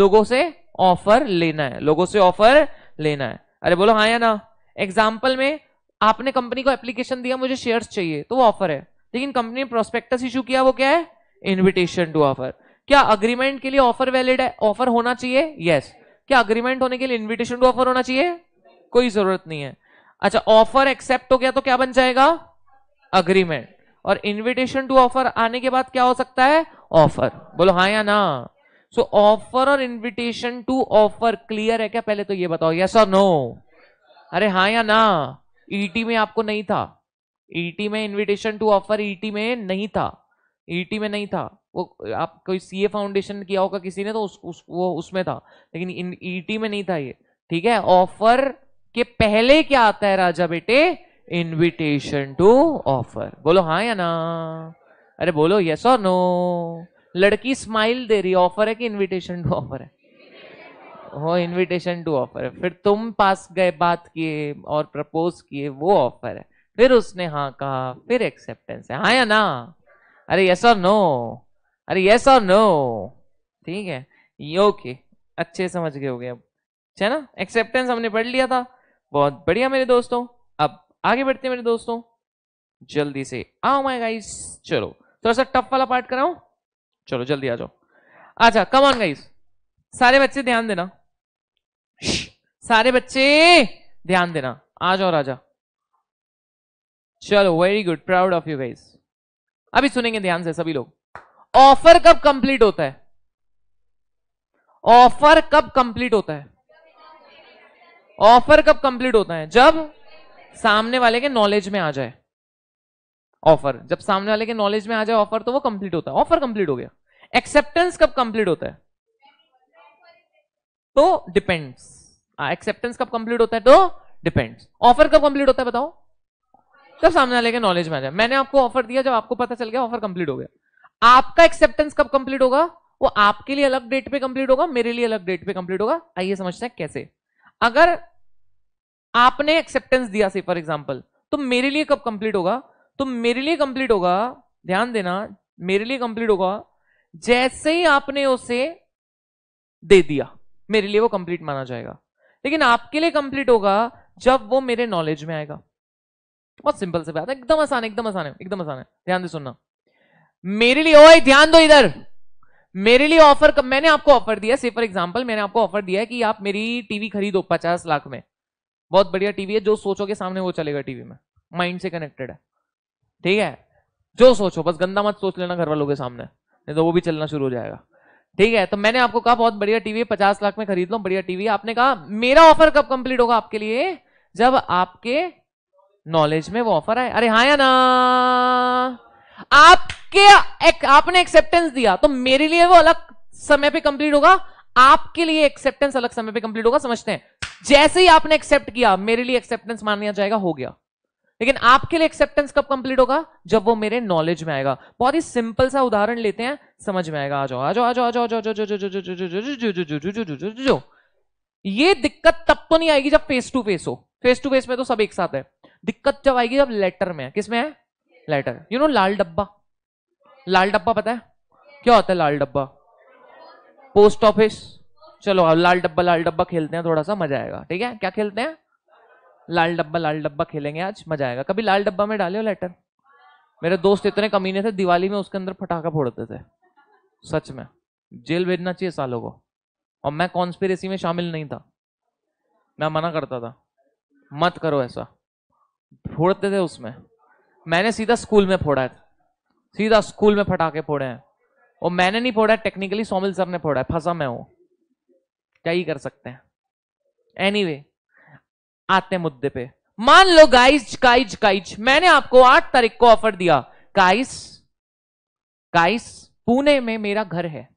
लोगों से ऑफर लेना है लोगों से ऑफर लेना है अरे बोलो हाँ या ना एग्जाम्पल में आपने कंपनी को एप्लीकेशन दिया मुझे शेयर्स चाहिए तो वो ऑफर है लेकिन कंपनी ने प्रोस्पेक्टस इशू किया वो क्या है इन्विटेशन टू ऑफर क्या अग्रीमेंट के लिए ऑफर वैलिड है ऑफर होना चाहिए यस क्या अग्रीमेंट होने के लिए इन्विटेशन टू ऑफर होना चाहिए कोई जरूरत नहीं है अच्छा ऑफर एक्सेप्ट हो गया तो क्या बन जाएगा अग्रीमेंट और इनविटेशन टू ऑफर आने के बाद क्या हो सकता है ऑफर बोलो हाँ या ना सो so, ऑफर और इनविटेशन टू ऑफर क्लियर है क्या पहले तो ये बताओ यस और नो अरे हाँ या ना ईटी e में आपको नहीं था ईटी e में इनविटेशन टू ऑफर ईटी में नहीं था ईटी e में नहीं था वो आप कोई सीए फाउंडेशन किया होगा किसी ने तो उस, उस वो उसमें था लेकिन ईटी e में नहीं था ये ठीक है ऑफर के पहले क्या आता है राजा बेटे इनविटेशन टू ऑफर बोलो हाँ या ना अरे बोलो यस और नो लड़की स्माइल दे रही ऑफर है कि इनविटेशन टू ऑफर है हो इनविटेशन टू ऑफर है फिर तुम पास गए बात किए और प्रपोज किए वो ऑफर है फिर उसने हाँ कहा फिर एक्सेप्टेंस है हाँ या ना अरे यस और नो अरे यस और नो ठीक है ओके अच्छे समझ गए हो गए अब अच्छा है ना एक्सेप्टेंस हमने पढ़ लिया था बहुत बढ़िया मेरे दोस्तों अब आगे बढ़ते हैं मेरे दोस्तों जल्दी से आओ माय गाइस चलो थोड़ा सा टफ वाला पार्ट कराऊं चलो जल्दी आ जाओ अच्छा कम ऑन गाइस सारे बच्चे ध्यान देना सारे बच्चे ध्यान देना आ जाओ राजा चलो very good proud of you guys अभी सुनेंगे ध्यान से सभी लोग ऑफर कब कंप्लीट होता है ऑफर कब कंप्लीट होता है ऑफर कब कंप्लीट होता है जब सामने वाले के नॉलेज में आ जाए ऑफर जब सामने वाले के नॉलेज में आ जाए ऑफर तो वो कंप्लीट होता है ऑफर कंप्लीट हो गया एक्सेप्टेंस कब कंप्लीट होता है तो डिपेंड्स एक्सेप्टेंस हाँ, कब कंप्लीट होता है तो डिपेंड्स ऑफर कब कंप्लीट होता है बताओ तब सामने वाले नॉलेज में आ जाए मैंने आपको ऑफर दिया जब आपको पता चल गया ऑफर कंप्लीट हो गया आपका एक्सेप्टेंस कब कंप्लीट होगा वो आपके लिए अलग डेट पे कंप्लीट होगा मेरे लिए अलग डेट पे कंप्लीट होगा आइए समझते हैं कैसे अगर आपने एक्सेप्टेंस दिया से फॉर एग्जाम्पल तो मेरे लिए कब कंप्लीट होगा तो मेरे लिए कंप्लीट होगा ध्यान देना मेरे लिए कंप्लीट होगा जैसे ही आपने उसे दे दिया मेरे लिए वो कंप्लीट माना जाएगा लेकिन आपके लिए कंप्लीट होगा जब वो मेरे नॉलेज में आएगा बहुत सिंपल से बात है एकदम आसान एकदम आसान है एकदम आसान है ध्यान से सुनना मेरे लिए ओए ध्यान दो इधर मेरे लिए ऑफर मैंने आपको ऑफर दिया से फॉर एग्जाम्पल मैंने आपको ऑफर दिया है कि आप मेरी टीवी खरीदो पचास लाख में बहुत बढ़िया टीवी है जो सोचो के सामने वो चलेगा टीवी में माइंड से कनेक्टेड है ठीक है जो सोचो बस गंदा मत सोच लेना घर वालों के सामने नहीं तो वो भी चलना शुरू हो जाएगा ठीक है तो मैंने आपको कहा बहुत बढ़िया टीवी है पचास लाख में खरीद लो बढ़िया टीवी आपने कहा मेरा ऑफर कब कंप्लीट होगा आपके लिए जब आपके नॉलेज में वो ऑफर आए अरे हाँ या ना आपके एक, आपने एक्सेप्टेंस दिया तो मेरे लिए वो अलग समय पे कंप्लीट होगा आपके लिए एक्सेप्टेंस अलग समय पे कंप्लीट होगा समझते हैं जैसे ही आपने एक्सेप्ट किया मेरे लिए एक्सेप्टेंस मान लिया जाएगा हो गया लेकिन आपके लिए एक्सेप्टेंस कब कंप्लीट होगा जब वो मेरे नॉलेज में आएगा बहुत ही सिंपल सा उदाहरण लेते हैं समझ में आएगा आ जाओ आ जाओ आ जाओ आ जाओ आ जाओ ये दिक्कत तब तो नहीं आएगी जब फेस टू फेस हो फेस टू फेस में तो सब एक साथ है दिक्कत जब आएगी अब लेटर में किस में है लेटर यू नो लाल डब्बा लाल डब्बा पता है क्या होता है लाल डब्बा पोस्ट ऑफिस चलो अब लाल डब्बा लाल डब्बा खेलते हैं थोड़ा सा मजा आएगा ठीक है क्या खेलते हैं लाल डब्बा लाल डब्बा खेलेंगे आज मजा आएगा कभी लाल डब्बा में डाले हो लेटर मेरे दोस्त इतने कमीने थे दिवाली में उसके अंदर फटाखा फोड़ते थे सच में जेल भेजना चाहिए सालों को और मैं कॉन्स्पिरेसी में शामिल नहीं था मैं मना करता था मत करो ऐसा फोड़ते थे उसमें मैंने सीधा स्कूल में फोड़ा है सीधा स्कूल में फटाके फोड़े हैं और मैंने नहीं फोड़ा टेक्निकली सोमिल सर ने फोड़ा है फंसा मैं वो क्या ही कर सकते हैं एनी anyway, आते मुद्दे पे मान लो गाइज काइज काइज मैंने आपको आठ तारीख को ऑफर दिया काइस काइस पुणे में मेरा घर है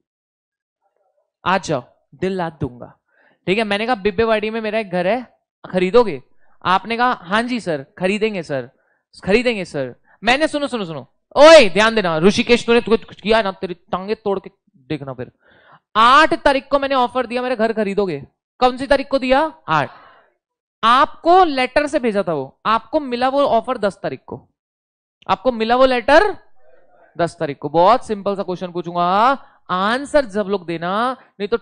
आ जाओ दिल लाद दूंगा ठीक है मैंने कहा बिब्बेवाड़ी में मेरा एक घर है खरीदोगे आपने कहा हां जी सर खरीदेंगे सर खरीदेंगे सर मैंने सुनो सुनो सुनो ओए ध्यान देना ऋषिकेश तूने तो कुछ किया ना तेरी टांगे तोड़ के देखना फिर आठ तारीख को मैंने ऑफर दिया मेरे घर खरीदोगे कौन सी तारीख को दिया आठ आपको लेटर से भेजा था वो आपको मिला वो ऑफर दस तारीख को आपको मिला वो लेटर दस तारीख को बहुत सिंपल सा क्वेश्चन पूछूंगा आंसर जब लोग देना नहीं तो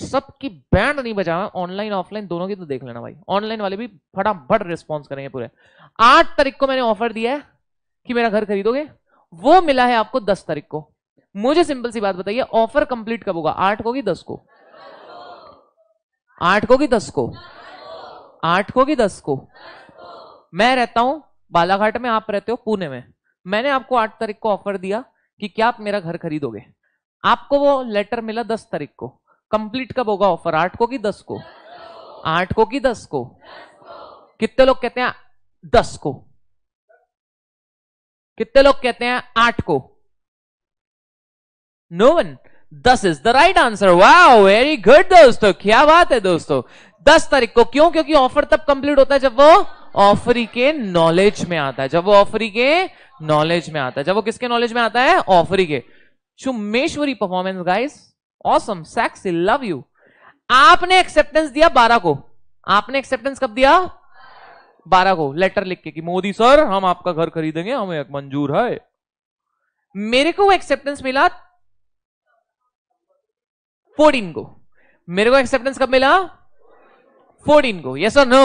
सबकी बैंड नहीं बचाना ऑनलाइन ऑफलाइन दोनों की तो देख लेना भाई ऑनलाइन वाले भी फटाफट रिस्पॉन्स करेंगे पूरे आठ तारीख को मैंने ऑफर दिया है कि मेरा घर खरीदोगे वो मिला है आपको दस तारीख को मुझे सिंपल सी बात बताइए ऑफर कंप्लीट कब होगा आठ को कि दस को आठ को कि दस को आठ को कि दस को मैं रहता हूं बालाघाट में आप रहते हो पुणे में मैंने आपको आठ तारीख को ऑफर दिया कि क्या आप मेरा घर खरीदोगे आपको वो लेटर मिला दस तारीख को कंप्लीट कब होगा ऑफर आठ को कि दस को आठ को कि दस को कितने लोग कहते हैं दस को कितने लोग कहते हैं आठ को नो वन दस इज द राइट आंसर वाह वेरी गुड दोस्तों क्या बात है दोस्तों दस तारीख को क्यों क्योंकि ऑफर तब कंप्लीट होता है जब वो ऑफरी के नॉलेज में आता है जब वो ऑफरी के नॉलेज में आता है जब वो किसके नॉलेज में आता है ऑफरी के चुम्मेश्वरी performance guys awesome sex love you आपने एक्सेप्टेंस दिया बारह को आपने एक्सेप्टेंस कब दिया बारह को लेटर लिख के कि मोदी सर हम आपका घर खरीदेंगे हमें एक मंजूर है मेरे को एक्सेप्टेंस मिला फोर्टीन को मेरे को एक्सेप्टेंस कब मिला फोर्टीन को यस और नो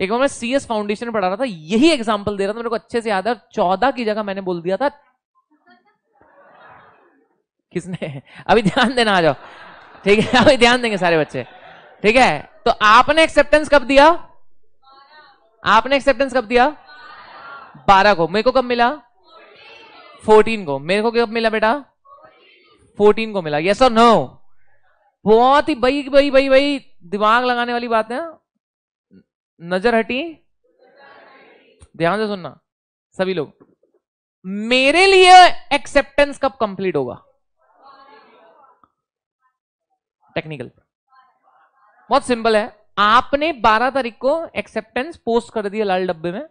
एक बार मैं सीएस फाउंडेशन पढ़ा रहा था यही एग्जांपल दे रहा था मेरे को अच्छे से याद है चौदह की जगह मैंने बोल दिया था किसने अभी ध्यान देना आ जाओ ठीक है अभी ध्यान देंगे सारे बच्चे ठीक है तो आपने एक्सेप्टेंस कब दिया आपने एक्सेप्टेंस कब दिया बारह को मेरे को कब मिला फोर्टीन को मेरे को कब मिला बेटा फोर्टीन को मिला यस और नो बहुत ही भाई भाई भाई भाई दिमाग लगाने वाली बात है नजर हटी ध्यान से सुनना सभी लोग मेरे लिए एक्सेप्टेंस कब कंप्लीट होगा टेक्निकल बहुत सिंपल है आपने 12 तारीख को एक्सेप्टेंस पोस्ट कर दिया लाल डब्बे में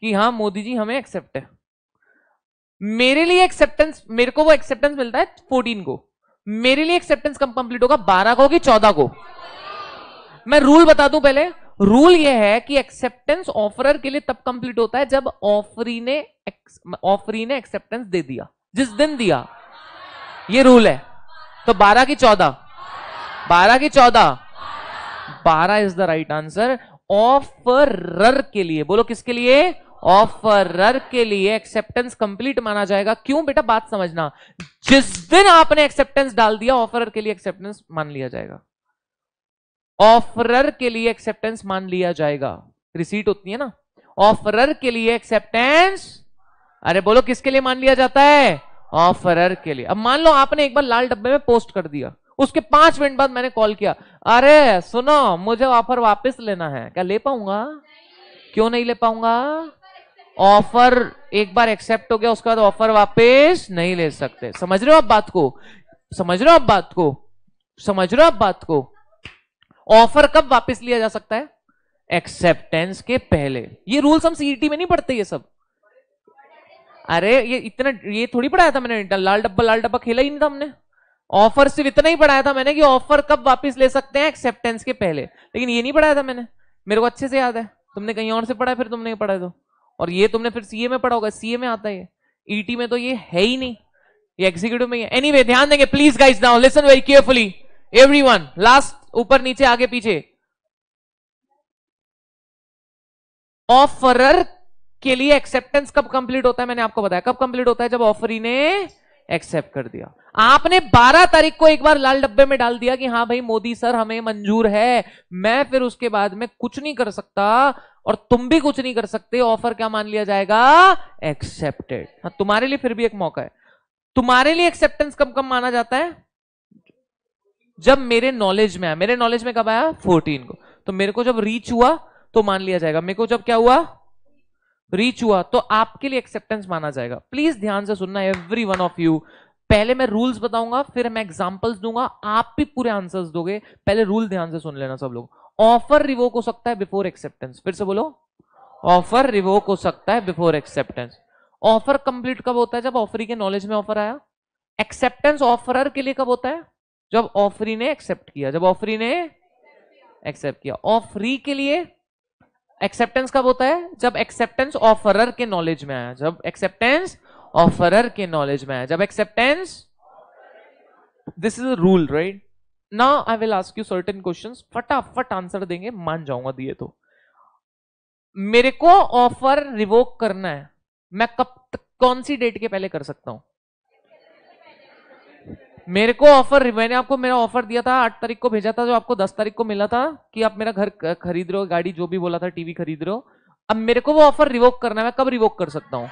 कि हाँ मोदी जी हमें एक्सेप्ट है मेरे लिए एक्सेप्टेंस मेरे को वो एक्सेप्टेंस मिलता है 14 को मेरे लिए एक्सेप्टेंस कम कंप्लीट होगा 12 को कि 14 को मैं रूल बता दूं पहले रूल ये है कि एक्सेप्टेंस ऑफरर के लिए तब कंप्लीट होता है जब ऑफरी ने ऑफरी ने एक्सेप्टेंस दे दिया जिस दिन दिया ये रूल है तो 12 की 14 बारह की चौदह बारह is the right answer offeror के लिए बोलो किसके लिए ऑफरर के लिए एक्सेप्टेंस कंप्लीट माना जाएगा क्यों बेटा बात समझना जिस दिन आपने एक्सेप्टेंस डाल दिया ऑफरर के लिए एक्सेप्टेंस मान लिया जाएगा ऑफरर के लिए एक्सेप्टेंस मान लिया जाएगा रिसीट होती है ना ऑफरर के लिए एक्सेप्टेंस अरे बोलो किसके लिए मान लिया जाता है ऑफरर के लिए अब मान लो आपने एक बार लाल डब्बे में पोस्ट कर दिया उसके पांच मिनट बाद मैंने कॉल किया अरे सुनो मुझे ऑफर वापस लेना है क्या ले पाऊंगा क्यों नहीं ले पाऊंगा ऑफर एक बार एक्सेप्ट हो गया उसके बाद ऑफर वापस नहीं ले सकते समझ रहे हो आप बात को समझ रहे हो आप बात को समझ रहे हो आप बात को ऑफर कब वापस लिया जा सकता है एक्सेप्टेंस के पहले ये रूल्स हम सीईटी e में नहीं पढ़ते ये सब अरे ये इतना ये थोड़ी पढ़ाया था मैंने लाल डब्बा लाल डब्बा खेला ही नहीं था हमने ऑफर सिर्फ इतना ही पढ़ाया था मैंने कि ऑफर कब वापस ले सकते हैं एक्सेप्टेंस के पहले लेकिन ये नहीं पढ़ाया था मैंने मेरे को अच्छे से याद है तुमने कहीं और से पढ़ा फिर तुमने पढ़ा तो और ये तुमने फिर सीए में पढ़ा होगा सीए में आता है ईटी e में तो ये है ही नहीं ये एग्जीक्यूटिव में एनी वे ध्यान देंगे please guys now listen very carefully every last ऊपर नीचे आगे पीछे ऑफरर के लिए एक्सेप्टेंस कब कंप्लीट होता है मैंने आपको बताया कब कंप्लीट होता है जब ऑफरी ने एक्सेप्ट कर दिया आपने 12 तारीख को एक बार लाल डब्बे में डाल दिया कि हाँ भाई मोदी सर हमें मंजूर है मैं फिर उसके बाद में कुछ नहीं कर सकता और तुम भी कुछ नहीं कर सकते ऑफर क्या मान लिया जाएगा एक्सेप्टेड हाँ तुम्हारे लिए फिर भी एक मौका है तुम्हारे लिए एक्सेप्टेंस कब कब माना जाता है जब मेरे नॉलेज में आया मेरे नॉलेज में कब आया फोर्टीन को तो मेरे को जब रीच हुआ तो मान लिया जाएगा मेरे को जब क्या हुआ रीच हुआ तो आपके लिए एक्सेप्टेंस माना जाएगा प्लीज ध्यान से सुनना एवरी वन ऑफ यू पहले मैं रूल्स बताऊंगा फिर मैं एग्जाम्पल्स दूंगा आप भी पूरे आंसर्स दोगे पहले रूल ध्यान से सुन लेना सब लोग ऑफर रिवोक हो सकता है बिफोर एक्सेप्टेंस फिर से बोलो ऑफर रिवोक हो सकता है बिफोर एक्सेप्टेंस ऑफर कंप्लीट कब होता है जब ऑफरी के नॉलेज में ऑफर आया एक्सेप्टेंस ऑफरर के लिए कब होता है जब ऑफरी ने एक्सेप्ट किया जब ऑफरी ने एक्सेप्ट किया ऑफरी के लिए एक्सेप्टेंस कब होता है जब एक्सेप्टेंस ऑफरर के नॉलेज में आया जब एक्सेप्टेंस ऑफरर के नॉलेज में आया जब acceptance this is rule right ना I will ask you certain question फटाफट आंसर देंगे मान जाऊंगा दिए तो मेरे को ऑफर रिवोक करना है मैं कब कौन सी डेट के पहले कर सकता हूं मेरे को ऑफर मैंने आपको मेरा ऑफर दिया था आठ तारीख को भेजा था जो आपको दस तारीख को मिला था कि आप मेरा घर खरीद रहे हो गाड़ी जो भी बोला था टीवी खरीद रहे हो अब मेरे को वो ऑफर रिवोक करना है मैं कब रिवोक कर सकता हूं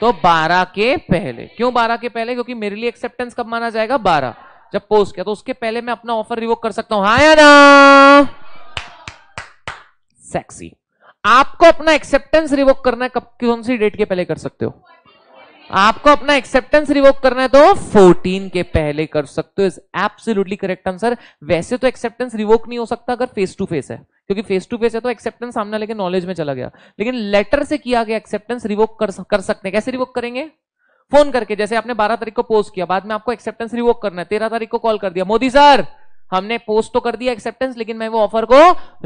तो 12 के पहले क्यों 12 के पहले क्योंकि मेरे लिए एक्सेप्टेंस कब माना जाएगा 12 जब पोस्ट किया तो उसके पहले मैं अपना ऑफर रिवोक कर सकता हूं हाँ या ना सेक्सी आपको अपना एक्सेप्टेंस रिवोक करना है कब कौन सी डेट के पहले कर सकते हो आपको अपना एक्सेप्टेंस रिवोक करना है तो 14 के पहले कर सकते हो इज एब्सोल्युटली करेक्ट आंसर वैसे तो एक्सेप्टेंस रिवोक नहीं हो सकता अगर फेस टू फेस है क्योंकि फेस टू फेस है तो एक्सेप्टेंस सामने लेके नॉलेज में चला गया लेकिन लेटर से किया गया एक्सेप्टेंस रिवोक कर, कर सकते हैं कैसे रिवोक करेंगे फोन करके जैसे आपने बारह तारीख को पोस्ट किया बाद में आपको एक्सेप्टेंस रिवोक करना है तेरह तारीख को कॉल कर दिया मोदी सर हमने पोस्ट तो कर दिया एक्सेप्टेंस लेकिन मैं वो ऑफर को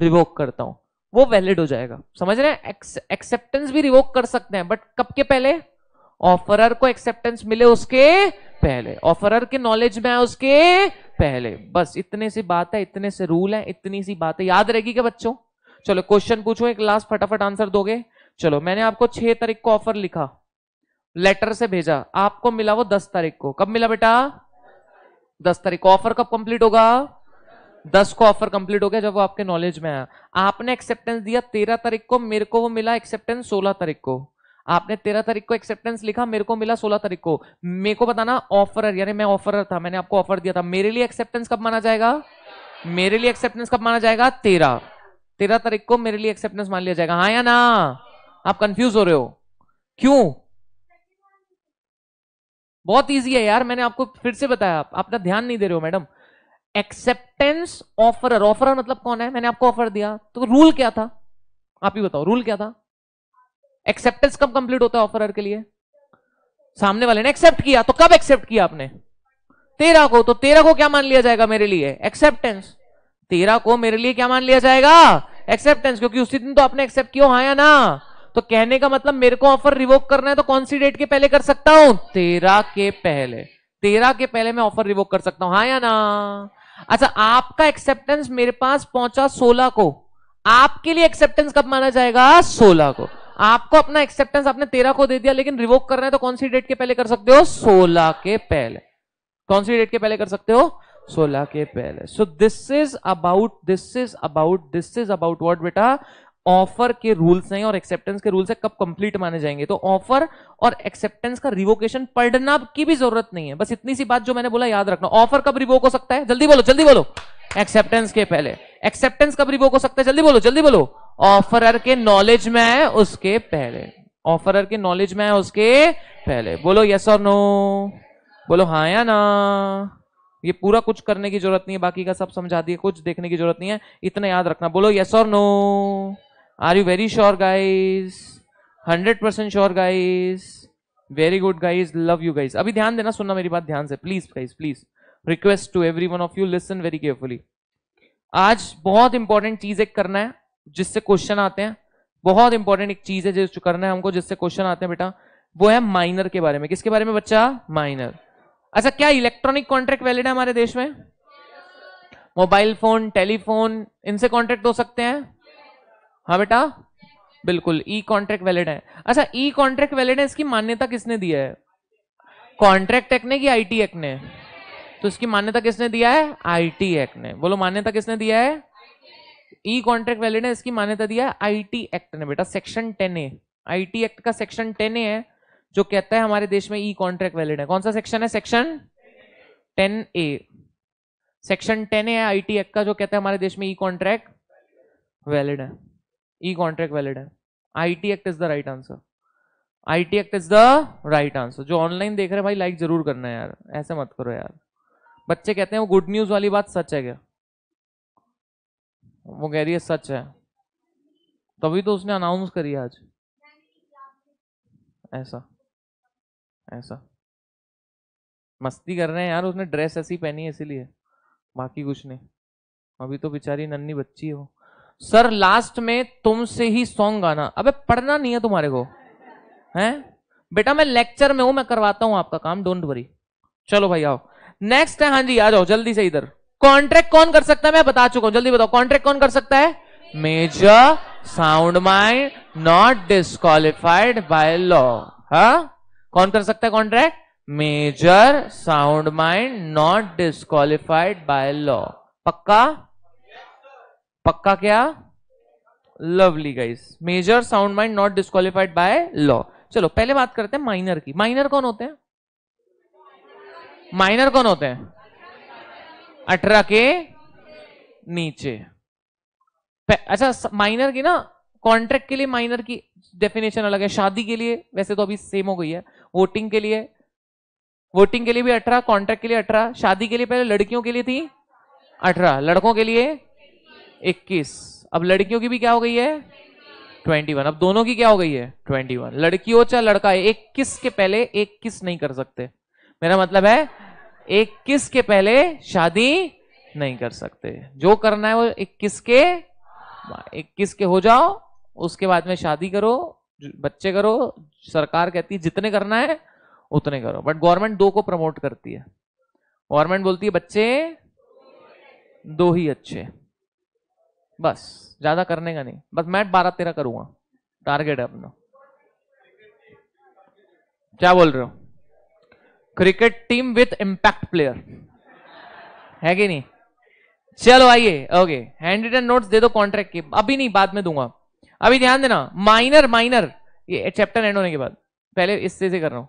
रिवोक करता हूं वो वैलिड हो जाएगा समझ रहे हैं एक्सेप्टेंस भी रिवोक कर सकते हैं बट कब के पहले ऑफरर को एक्सेप्टेंस मिले उसके पहले ऑफरर के नॉलेज में आए उसके पहले बस इतने सी बात है इतने से रूल है इतनी सी बात है याद रहेगी क्या बच्चों चलो क्वेश्चन पूछो एक लास्ट फटाफट आंसर दोगे चलो मैंने आपको छह तारीख को ऑफर लिखा लेटर से भेजा आपको मिला वो दस तारीख को कब मिला बेटा दस तारीख को ऑफर कब कंप्लीट होगा दस को ऑफर कंप्लीट हो गया जब वो आपके नॉलेज में आया आपने एक्सेप्टेंस दिया तेरह तारीख को मेरे को वो मिला एक्सेप्टेंस सोलह तारीख को आपने तेरह तारीख को एक्सेप्टेंस लिखा मेरे को मिला सोलह तारीख को मेरे को बताना ऑफरर यानी मैं ऑफरर था मैंने आपको ऑफर दिया था मेरे लिए एक्सेप्टेंस कब माना जाएगा मेरे लिए एक्सेप्टेंस कब माना जाएगा तेरह तेरह तारीख को मेरे लिए एक्सेप्टेंस मान लिया जाएगा हाँ या ना आप कंफ्यूज हो रहे हो क्यों बहुत इजी है यार मैंने आपको फिर से बताया आप अपना ध्यान नहीं दे रहे हो मैडम एक्सेप्टेंस ऑफरर ऑफरर मतलब कौन है मैंने आपको ऑफर दिया तो रूल क्या था आप ही बताओ रूल क्या था एक्सेप्टेंस कब कंप्लीट होता है ऑफरर के लिए सामने वाले ने एक्सेप्ट किया तो कब एक्सेप्ट किया आपने तेरह को तो तेरह को क्या मान लिया जाएगा मेरे लिए एक्सेप्टेंस तेरह को मेरे लिए क्या मान लिया जाएगा एक्सेप्टेंस क्योंकि उसी दिन तो आपने एक्सेप्ट किया हाँ या ना तो कहने का मतलब मेरे को ऑफर रिवोक करना है तो कौन सी डेट के पहले कर सकता हूं तेरह के पहले तेरह के पहले मैं ऑफर रिवोक कर सकता हूं हाँ या ना अच्छा आपका एक्सेप्टेंस मेरे पास पहुंचा सोलह को आपके लिए एक्सेप्टेंस कब माना जाएगा सोलह को आपको अपना एक्सेप्टेंस आपने तेरह को दे दिया लेकिन रिवोक करना है तो कौन सी डेट के पहले कर सकते हो सोलह के पहले कौन सी डेट के पहले कर सकते हो सोलह के पहले so this is about this is about this is about what बेटा ऑफर के रूल्स हैं और एक्सेप्टेंस के रूल्स है कब कंप्लीट माने जाएंगे तो ऑफर और एक्सेप्टेंस का रिवोकेशन पढ़ना की भी जरूरत नहीं है बस इतनी सी बात जो मैंने बोला याद रखना ऑफर कब रिवोक हो सकता है जल्दी बोलो जल्दी बोलो एक्सेप्टेंस के पहले एक्सेप्टेंस कब रिवोक हो सकता है जल्दी बोलो जल्दी बोलो ऑफरर के नॉलेज में है उसके पहले ऑफरर के नॉलेज में है उसके पहले बोलो यस और नो बोलो हाँ या ना ये पूरा कुछ करने की जरूरत नहीं है बाकी का सब समझा दिए कुछ देखने की जरूरत नहीं है इतना याद रखना बोलो यस और no are you very sure guys hundred percent sure guys very good guys love you guys अभी ध्यान देना सुनना मेरी बात ध्यान से please guys please request to every one of you listen very carefully आज बहुत इंपॉर्टेंट चीज एक करना है जिससे क्वेश्चन आते हैं बहुत इंपॉर्टेंट एक चीज है जो करना है हमको जिससे क्वेश्चन आते हैं बेटा वो है माइनर के बारे में किसके बारे में बच्चा माइनर अच्छा क्या इलेक्ट्रॉनिक कॉन्ट्रैक्ट वैलिड है हमारे देश में मोबाइल फोन टेलीफोन इनसे कॉन्ट्रैक्ट हो सकते हैं हाँ बेटा बिल्कुल ई कॉन्ट्रैक्ट वैलिड है अच्छा ई कॉन्ट्रैक्ट वैलिड है इसकी मान्यता किसने दिया है कॉन्ट्रैक्ट एक्ट ने कि आईटी एक्ट ने तो इसकी मान्यता किसने दिया है आईटी एक्ट ने बोलो मान्यता किसने दिया है ई कॉन्ट्रैक्ट वैलिड है इसकी मान्यता दिया आईटी एक्ट ने बेटा section ten A IT act का सेक्शन टेन ए है जो कहता है हमारे देश में ई कॉन्ट्रैक्ट वैलिड है कौन सा सेक्शन है section ten A section ten A है आईटी एक्ट का जो कहता है हमारे देश में ई कॉन्ट्रैक्ट वैलिड है ई कॉन्ट्रैक्ट वैलिड है IT act is the right answer IT act is the right answer जो ऑनलाइन देख रहे हैं भाई लाइक जरूर करना है यार ऐसे मत करो यार बच्चे कहते हैं वो गुड न्यूज वाली बात सच है क्या वो कह रही है सच है तभी तो उसने अनाउंस करी आज ऐसा ऐसा मस्ती कर रहे हैं यार उसने ड्रेस ऐसी पहनी है इसीलिए बाकी कुछ नहीं अभी तो बेचारी नन्नी बच्ची हो सर लास्ट में तुमसे ही सॉन्ग गाना अबे पढ़ना नहीं है तुम्हारे को हैं बेटा मैं लेक्चर में हूं मैं करवाता हूं आपका काम डोंट वरी चलो भाई आओ नेक्स्ट है हाँ जी आ जाओ जल्दी से इधर कॉन्ट्रैक्ट कौन कर सकता है मैं बता चुका हूं जल्दी बताओ कॉन्ट्रैक्ट कौन कर सकता है major sound mind not disqualified by law हा कौन कर सकता है contract major sound mind not disqualified by law पक्का पक्का क्या lovely guys major sound mind not disqualified by law चलो पहले बात करते हैं माइनर की माइनर कौन होते हैं माइनर कौन होते हैं अठारह के नीचे अच्छा माइनर की ना कॉन्ट्रैक्ट के लिए माइनर की डेफिनेशन अलग है शादी के लिए वैसे तो अभी सेम हो गई है वोटिंग के लिए वोटिंग के लिए भी अठारह कॉन्ट्रैक्ट के लिए अठारह शादी के लिए पहले लड़कियों के लिए थी अठारह लड़कों के लिए इक्कीस अब लड़कियों की भी क्या हो गई है ट्वेंटी वन अब दोनों की क्या हो गई है ट्वेंटी वन लड़की हो चाहे लड़का है इक्कीस के पहले इक्कीस नहीं कर सकते मेरा मतलब है इक्कीस के पहले शादी नहीं कर सकते जो करना है वो इक्कीस के इक्कीस के हो जाओ उसके बाद में शादी करो बच्चे करो सरकार कहती है जितने करना है उतने करो बट गवर्नमेंट दो को प्रमोट करती है गवर्नमेंट बोलती है बच्चे दो ही अच्छे बस ज्यादा करने का नहीं बस मैं बारह तेरह करूंगा टारगेट है अपना क्या बोल रहे हो cricket team with impact player है कि नहीं चलो आइए ओके हैंड रिटन नोट्स दे दो कॉन्ट्रैक्ट की अभी नहीं बाद में दूंगा अभी ध्यान देना माइनर माइनर ये चैप्टर एंड होने के बाद पहले इससे से कर रहा हूं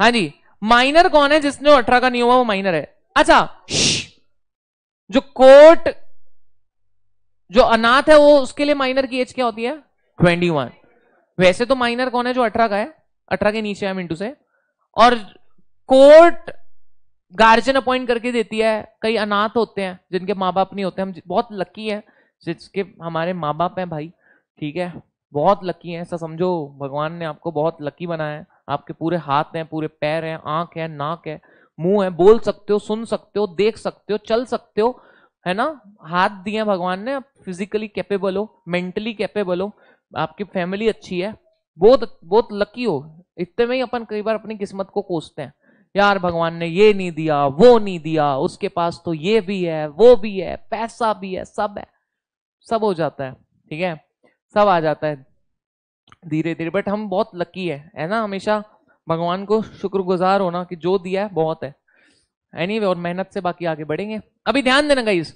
हाँ जी माइनर कौन है जिसने अठारह का नहीं हुआ वो माइनर है अच्छा जो कोर्ट जो अनाथ है वो उसके लिए माइनर की एज क्या होती है ट्वेंटी वन वैसे तो माइनर कौन है जो अठारह का है अठारह के नीचे है मिंटू से और कोर्ट गार्जियन अपॉइंट करके देती है कई अनाथ होते हैं जिनके माँ बाप नहीं होते हम बहुत लकी हैं जिसके हमारे माँ बाप हैं भाई ठीक है बहुत लकी हैं ऐसा समझो भगवान ने आपको बहुत लकी बनाया है आपके पूरे हाथ हैं पूरे पैर हैं आंख है नाक है मुंह है बोल सकते हो सुन सकते हो देख सकते हो चल सकते हो है ना हाथ दिए भगवान ने आप फिजिकली कैपेबल हो मेंटली कैपेबल हो आपकी फैमिली अच्छी है बहुत बहुत लकी हो इतने में ही अपन कई बार अपनी किस्मत को कोसते हैं यार भगवान ने ये नहीं दिया वो नहीं दिया उसके पास तो ये भी है वो भी है पैसा भी है सब है सब हो जाता है ठीक है सब आ जाता है धीरे धीरे बट हम बहुत लकी है है ना हमेशा भगवान को शुक्रगुजार होना कि जो दिया है बहुत है एनी anyway, और मेहनत से बाकी आगे बढ़ेंगे अभी ध्यान देना गाइस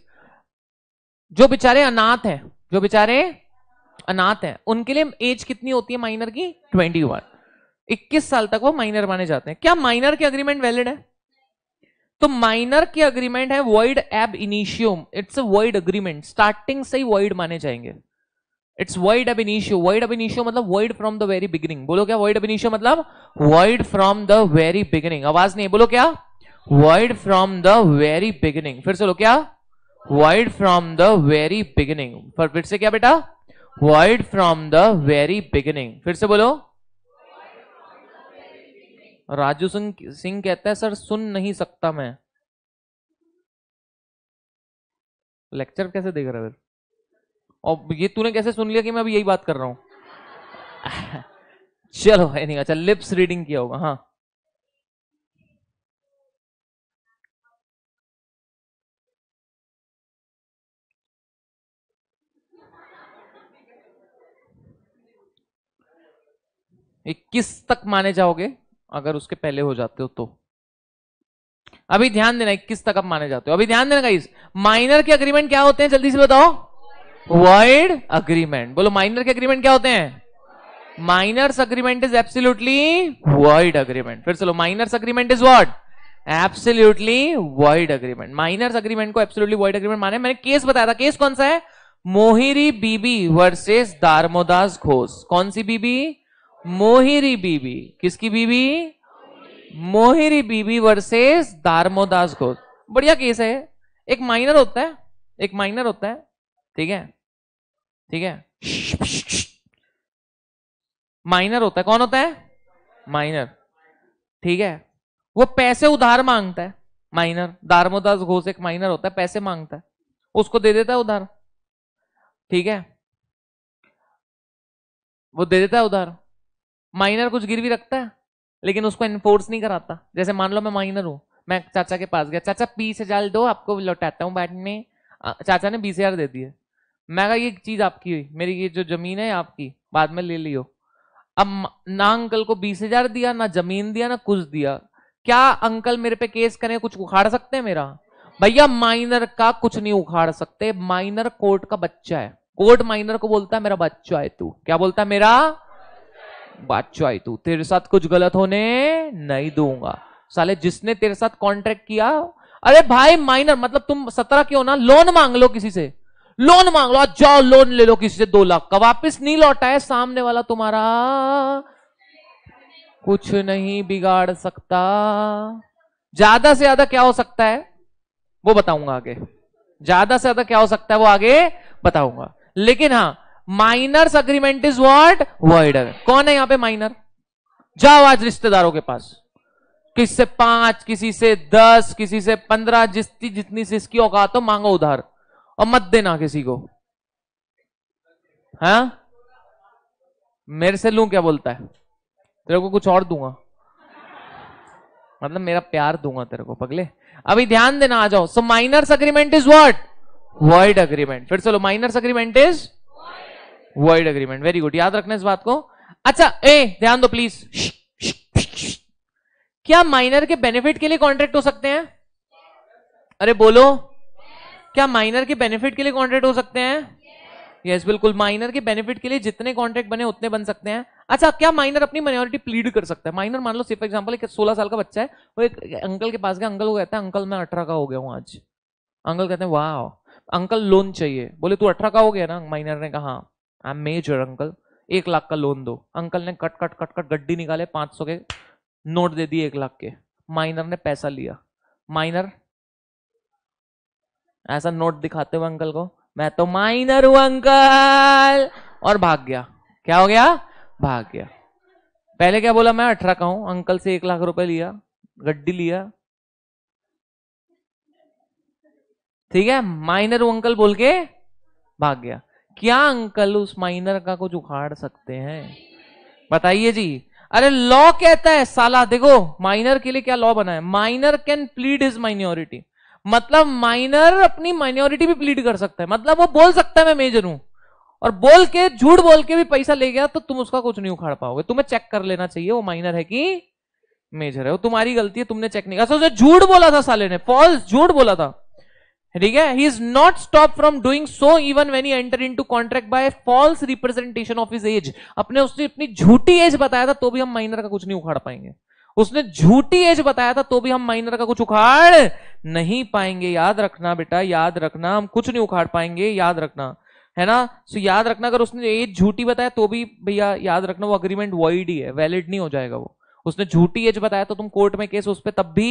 जो बेचारे अनाथ हैं जो बेचारे अनाथ हैं उनके लिए एज कितनी होती है माइनर की ट्वेंटी वन इक्कीस साल तक वो माइनर माने जाते हैं क्या माइनर के अग्रीमेंट वैलिड है तो माइनर के अग्रीमेंट है वर्ड एब इनिशियम इट्स वर्ड अग्रीमेंट स्टार्टिंग से ही वर्ड माने जाएंगे it's void ab initio void ab initio मतलब void from the very beginning बोलो क्या वर्ड एब इनिशियो मतलब void from the very beginning आवाज नहीं बोलो क्या void from the very beginning फिर से बोलो क्या void from the very beginning फिर से क्या बेटा void from the very beginning फिर से बोलो राजू सिंह सिंह कहता है सर सुन नहीं सकता मैं लेक्चर कैसे देख रहा है और ये तूने कैसे सुन लिया कि मैं अभी यही बात कर रहा हूं चलो है नहीं अच्छा लिप्स रीडिंग किया होगा हाँ इक्कीस तक माने जाओगे अगर उसके पहले हो जाते हो तो अभी ध्यान देना किस तक आप माने जाते हो अभी ध्यान देना गाइस माइनर के अग्रीमेंट क्या होते हैं जल्दी से बताओ वाइड अग्रीमेंट बोलो माइनर के अग्रीमेंट क्या होते हैं minors agreement is absolutely void agreement फिर चलो minors agreement is what absolutely void agreement minors agreement को एब्सोल्युटली वाइड अग्रीमेंट माने मैंने केस बताया था केस कौन सा है मोहिरी बीबी वर्सेस दारमोदास घोष कौन सी बीबी मोहिरी बीबी किसकी बीबी मोहिरी बीबी वर्सेस दारमोदास घोष बढ़िया केस है एक माइनर होता है एक माइनर होता है ठीक है ठीक है माइनर होता है कौन होता है माइनर ठीक है वो पैसे उधार मांगता है माइनर दारमोदास घोष एक माइनर होता है पैसे मांगता है उसको दे देता है उधार ठीक है वो दे देता है उधार माइनर कुछ गिरवी रखता है लेकिन उसको एनफोर्स नहीं कराता जैसे मान लो मैं माइनर हूँ मैं चाचा के पास गया चाचा बीस हजार दो आपको लौटाता हूँ बैठने चाचा ने बीस हजार दे दिए मैं कहा ये चीज आपकी हुई मेरी ये जो जमीन है आपकी बाद में ले लियो अब ना अंकल को बीस हजार दिया ना जमीन दिया ना कुछ दिया क्या अंकल मेरे पे केस करें कुछ उखाड़ सकते हैं मेरा भैया माइनर का कुछ नहीं उखाड़ सकते माइनर कोर्ट का बच्चा है कोर्ट माइनर को बोलता है मेरा बच्चा है तू क्या बोलता है मेरा बात आई तू तेरे साथ कुछ गलत होने नहीं दूंगा साले जिसने तेरे साथ कॉन्ट्रैक्ट किया अरे भाई माइनर मतलब तुम सत्रह क्यों ना लोन मांग लो किसी से लोन मांग लो जाओ लोन ले लो किसी से दो लाख का वापिस नहीं लौटा है सामने वाला तुम्हारा कुछ नहीं बिगाड़ सकता ज्यादा से ज्यादा क्या हो सकता है वो बताऊंगा आगे ज्यादा से ज्यादा क्या हो सकता है वो आगे बताऊंगा लेकिन हाँ माइनर्स अग्रीमेंट इज वॉट वर्डर कौन है यहां पे माइनर जाओ आज रिश्तेदारों के पास किस से पांच किसी से दस किसी से पंद्रह जिस जितनी से इसकी औकात हो मांगो उधार और मत देना किसी को है हाँ? मेरे से लू क्या बोलता है तेरे को कुछ और दूंगा मतलब मेरा प्यार दूंगा तेरे को पगले अभी ध्यान देना आ जाओ so minors agreement is what void agreement फिर चलो minors agreement is void agreement very good याद रखना इस बात को अच्छा ए ध्यान दो प्लीज क्या माइनर के बेनिफिट के लिए कॉन्ट्रैक्ट हो सकते हैं अरे बोलो क्या माइनर के बेनिफिट के लिए कॉन्ट्रैक्ट हो सकते हैं यस yes, बिल्कुल माइनर के बेनिफिट के लिए जितने कॉन्ट्रैक्ट बने उतने बन सकते हैं अच्छा क्या माइनर अपनी माइनॉरिटी प्लीड कर सकता है माइनर मान लो सिर्फ एग्जाम्पल एक सोलह साल का बच्चा है वो एक अंकल के पास गया अंकल को कहता है अंकल मैं अठारह का हो गया हूँ आज अंकल कहते हैं वाह अंकल लोन चाहिए बोले तू अठारह का हो गया ना माइनर ने कहा हाँ. आई एम मेजर अंकल एक लाख का लोन दो अंकल ने कट कट कट कट गड्डी निकाले पांच सौ के नोट दे दिए एक लाख के माइनर ने पैसा लिया माइनर ऐसा नोट दिखाते हुए अंकल को मैं तो माइनर हूं अंकल और भाग गया क्या हो गया भाग गया पहले क्या बोला मैं अठारह का हूं अंकल से एक लाख रुपए लिया गड्डी लिया ठीक है माइनर अंकल बोल के भाग गया क्या अंकल उस माइनर का कुछ उखाड़ सकते हैं बताइए जी अरे लॉ कहता है साला देखो माइनर के लिए क्या लॉ बना है minor can plead his minority मतलब माइनर अपनी माइनॉरिटी भी प्लीड कर सकता है मतलब वो बोल सकता है मैं मेजर हूं और बोल के झूठ बोल के भी पैसा ले गया तो तुम उसका कुछ नहीं उखाड़ पाओगे तुम्हें चेक कर लेना चाहिए वो माइनर है कि मेजर है वो तुम्हारी गलती है तुमने चेक नहीं किया अच्छा, झूठ बोला था साले ने फॉल्स झूठ बोला था ठीक है he is not stop from doing so even when he enter into contract by false representation of his age अपने उसने अपनी झूठी एज बताया था तो भी हम माइनर का कुछ नहीं उखाड़ पाएंगे उसने झूठी एज बताया था तो भी हम माइनर का कुछ उखाड़ नहीं पाएंगे याद रखना बेटा याद रखना हम कुछ नहीं उखाड़ पाएंगे याद रखना है ना सो याद रखना अगर उसने एज झूठी बताया तो भी भैया याद रखना वो अग्रीमेंट वॉइड ही है वैलिड नहीं हो जाएगा वो उसने झूठी एज बताया तो तुम कोर्ट में केस उस पर तब भी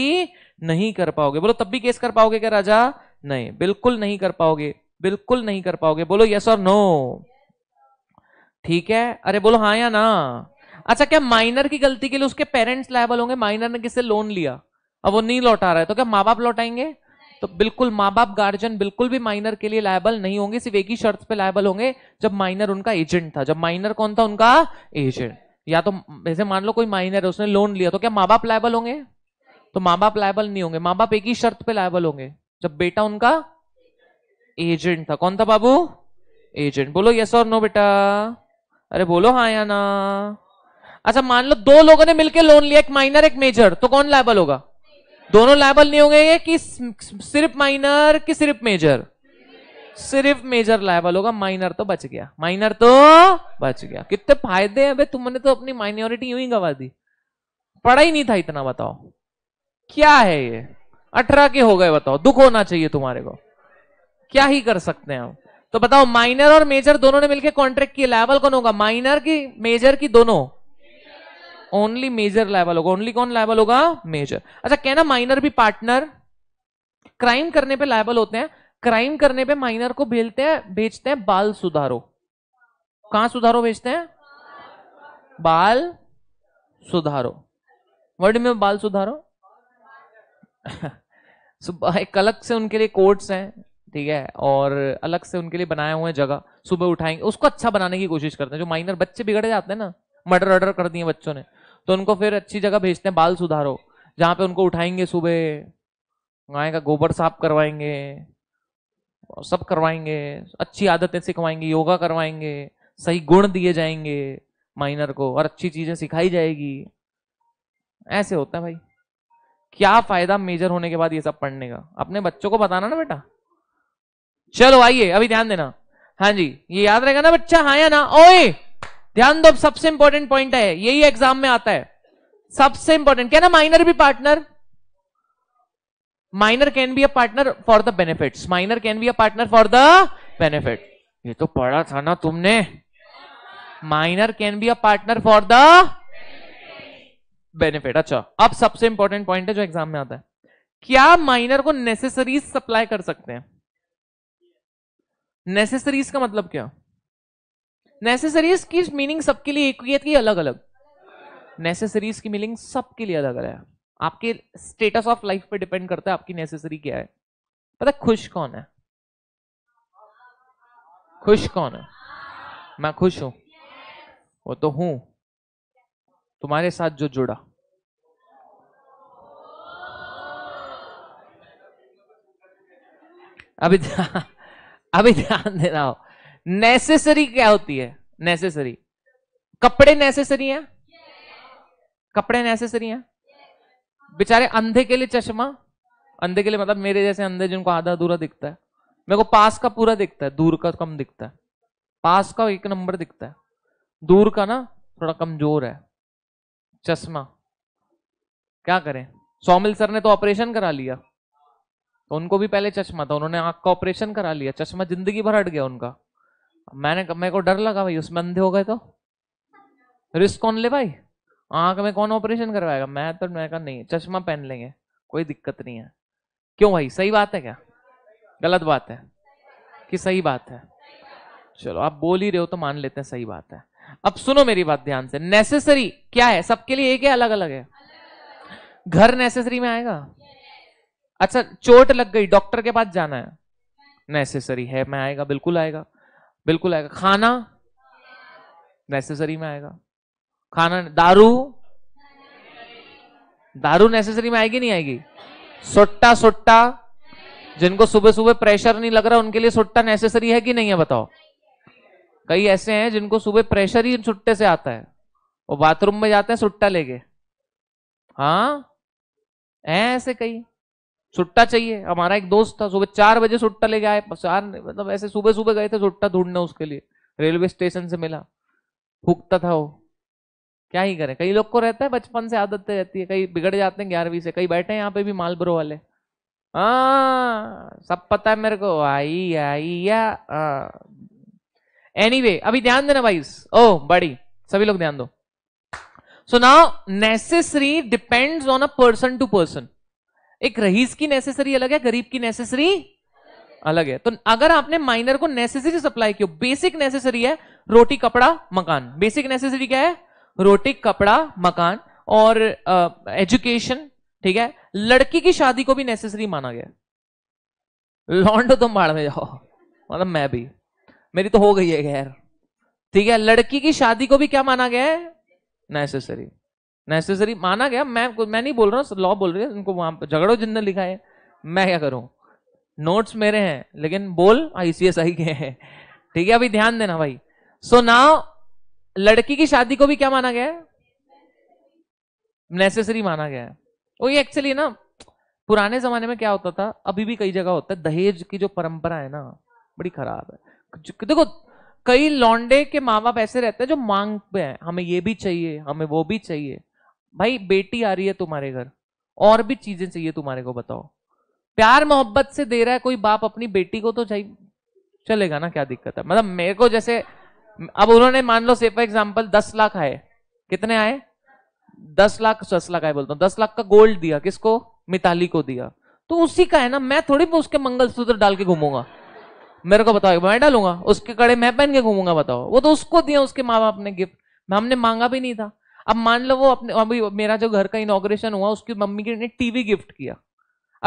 नहीं कर पाओगे बोलो तब भी केस कर पाओगे क्या राजा नहीं बिल्कुल नहीं कर पाओगे बिल्कुल नहीं कर पाओगे बोलो यस और नो ठीक है अरे बोलो हाँ या ना अच्छा क्या माइनर की गलती के लिए उसके पेरेंट्स लायबल होंगे माइनर ने किससे लोन लिया अब वो नहीं लौटा रहा है तो क्या माँ बाप लौटाएंगे तो बिल्कुल माँ बाप गार्जियन बिल्कुल भी माइनर के लिए लायबल नहीं होंगे सिर्फ एक ही शर्त पे लायबल होंगे जब माइनर उनका एजेंट था जब माइनर कौन था उनका एजेंट या तो जैसे मान लो कोई माइनर है उसने लोन लिया तो क्या माँ बाप लायबल होंगे तो माँ बाप लायबल नहीं होंगे माँ बाप एक ही शर्त पे लायबल होंगे जब बेटा उनका एजेंट था कौन था बाबू एजेंट बोलो यस और नो बेटा अरे बोलो हाँ या ना अच्छा मान लो दो लोगों ने मिलकर लोन लिया एक माइनर एक मेजर तो कौन लाइबल होगा दोनों लाइबल नहीं होंगे कि सिर्फ माइनर कि सिर्फ मेजर सिर्फ मेजर लाइबल होगा माइनर तो बच गया माइनर तो बच गया कितने फायदे हैं भाई तुमने तो अपनी माइनॉरिटी यूं ही गवा दी पढ़ा ही नहीं था इतना बताओ क्या है ये अठारह के हो गए बताओ दुख होना चाहिए तुम्हारे को क्या ही कर सकते हैं हम तो बताओ माइनर और मेजर दोनों ने मिलकर कॉन्ट्रैक्ट किया लेवल कौन होगा माइनर की मेजर की दोनों ओनली मेजर लेवल होगा ओनली कौन लेवल होगा मेजर अच्छा कहना माइनर भी पार्टनर क्राइम करने पे लाइबल होते हैं क्राइम करने पे माइनर को भेजते हैं भेजते हैं बाल सुधारो कहां सुधारो भेजते हैं बाल सुधारो वर्ड में बाल सुधारो सो एक अलग से उनके लिए कोर्ट्स हैं ठीक है और अलग से उनके लिए बनाए हुए जगह सुबह उठाएंगे उसको अच्छा बनाने की कोशिश करते हैं जो माइनर बच्चे बिगड़े जाते हैं ना मर्डर अर्डर कर दिए बच्चों ने तो उनको फिर अच्छी जगह भेजते हैं बाल सुधारो जहाँ पे उनको उठाएंगे सुबह गाय का गोबर साफ करवाएंगे सब करवाएंगे अच्छी आदतें सिखवाएंगे योगा करवाएंगे सही गुण दिए जाएंगे माइनर को और अच्छी चीजें सिखाई जाएगी ऐसे होता है भाई क्या फायदा मेजर होने के बाद ये सब पढ़ने का अपने बच्चों को बताना ना बेटा चलो आइए अभी ध्यान देना हाँ जी ये याद रहेगा ना बच्चा हाँ या ना ओए ध्यान दो सबसे इंपॉर्टेंट पॉइंट है यही एग्जाम में आता है सबसे इंपॉर्टेंट क्या ना माइनर भी partner minor can be a partner for the benefits minor can be a partner for the benefit ये तो पढ़ा था ना तुमने minor can be a partner for the benefit अच्छा अब सबसे इंपॉर्टेंट पॉइंट है जो एग्जाम में आता है क्या माइनर को नेसेसरीज सप्लाई कर सकते हैं नेसेसरीज का मतलब क्या नेसेसरीज की मीनिंग सबके लिए एक ही है अलग अलग नेसेसरीज की मीनिंग सबके लिए अलग अलग है आपके स्टेटस ऑफ लाइफ पर डिपेंड करता है आपकी नेसेसरी क्या है पता है खुश कौन है खुश कौन है मैं खुश हूं वो तो हूं तुम्हारे साथ जो जुड़ा अभी अभी ध्यान देना हो नेसेसरी क्या होती है नेसेसरी कपड़े नेसेसरी हैं कपड़े नेसेसरी हैं बेचारे अंधे के लिए चश्मा अंधे के लिए मतलब मेरे जैसे अंधे जिनको आधा अधूरा दिखता है मेरे को पास का पूरा दिखता है दूर का कम दिखता है पास का एक नंबर दिखता है दूर का ना थोड़ा कमजोर है चश्मा क्या करें सोमिल सर ने तो ऑपरेशन करा लिया तो उनको भी पहले चश्मा था उन्होंने आंख का ऑपरेशन करा लिया चश्मा जिंदगी भर हट गया उनका मैंने मेरे को डर लगा भाई उसमें अंधे हो गए तो रिस्क कौन ले भाई आंख में कौन ऑपरेशन करवाएगा मैं तो मैं कहा नहीं चश्मा पहन लेंगे कोई दिक्कत नहीं है क्यों भाई सही बात है क्या गलत बात है कि सही बात है चलो आप बोल ही रहे हो तो मान लेते हैं सही बात है अब सुनो मेरी बात ध्यान से नेसेसरी क्या है सबके लिए एक है अलग अलग है घर नेसेसरी में आएगा अच्छा चोट लग गई डॉक्टर के पास जाना है नेसेसरी है मैं आएगा बिल्कुल आएगा बिल्कुल आएगा खाना नेसेसरी में आएगा खाना दारू दारू नेसेसरी में आएगी नहीं आएगी सुट्टा सुट्टा जिनको सुबह सुबह प्रेशर नहीं लग रहा उनके लिए सुट्टा नेसेसरी है कि नहीं है बताओ कई ऐसे हैं जिनको सुबह प्रेशर ही सुट्टे से आता है वो बाथरूम में जाते हैं सुट्टा लेके हाँ ऐसे कई सुट्टा चाहिए हमारा एक दोस्त था सुबह चार बजे सुट्टा लेके आए चार मतलब ऐसे सुबह सुबह गए थे सुट्टा ढूंढने उसके लिए रेलवे स्टेशन से मिला फूकता था वो क्या ही करें कई लोग को रहता है बचपन से आदत रहती है कई बिगड़ जाते हैं ग्यारहवीं से कई बैठे हैं यहाँ पे भी मालबरो वाले हाँ सब पता है मेरे को आई आई या हाँ। एनीवे anyway, अभी ध्यान देना भाई ओ बड़ी सभी लोग ध्यान दो so now necessary depends on a person to person एक रईस की नेसेसरी अलग है गरीब की नेसेसरी अलग है तो अगर आपने माइनर को नेसेसरी सप्लाई किया बेसिक नेसेसरी है रोटी कपड़ा मकान बेसिक नेसेसरी क्या है रोटी कपड़ा मकान और एजुकेशन ठीक है लड़की की शादी को भी नेसेसरी माना गया लॉन्डो तुम बाढ़ में जाओ मतलब मैं भी मेरी तो हो गई है खैर ठीक है लड़की की शादी को भी क्या माना गया है नेसेसरी नेसेसरी माना गया मैं मैं नहीं बोल रहा हूँ लॉ बोल रही है उनको वहां पर झगड़ो जिनने लिखा है मैं क्या करूं नोट्स मेरे हैं लेकिन बोल आई के हैं ठीक है अभी ध्यान देना भाई सो so नाउ लड़की की शादी को भी क्या माना गया है नेसेसरी माना गया है वो ये एक्चुअली ना पुराने जमाने में क्या होता था अभी भी कई जगह होता है दहेज की जो परंपरा है ना बड़ी खराब है देखो कई लौंडे के माँ बाप ऐसे रहते हैं जो मांग पे हैं हमें ये भी चाहिए हमें वो भी चाहिए भाई बेटी आ रही है तुम्हारे घर और भी चीजें चाहिए तुम्हारे को बताओ प्यार मोहब्बत से दे रहा है कोई बाप अपनी बेटी को तो चाहिए चलेगा ना क्या दिक्कत है मतलब मेरे को जैसे अब उन्होंने मान लो से फॉर एग्जाम्पल दस लाख आए कितने आए दस लाख दस लाख आए बोलता हूँ दस लाख का गोल्ड दिया किसको मिताली को दिया तो उसी का है ना मैं थोड़ी उसके मंगलसूत्र डाल के घूमूंगा मेरे को बताओ मैं डालूंगा उसके कड़े मैं पहन के घूमूंगा बताओ वो तो उसको दिया उसके माँ बाप ने गिफ्ट हमने मांगा भी नहीं था अब मान लो वो अपने अभी मेरा जो घर का इनोग्रेशन हुआ उसकी मम्मी ने टीवी गिफ्ट किया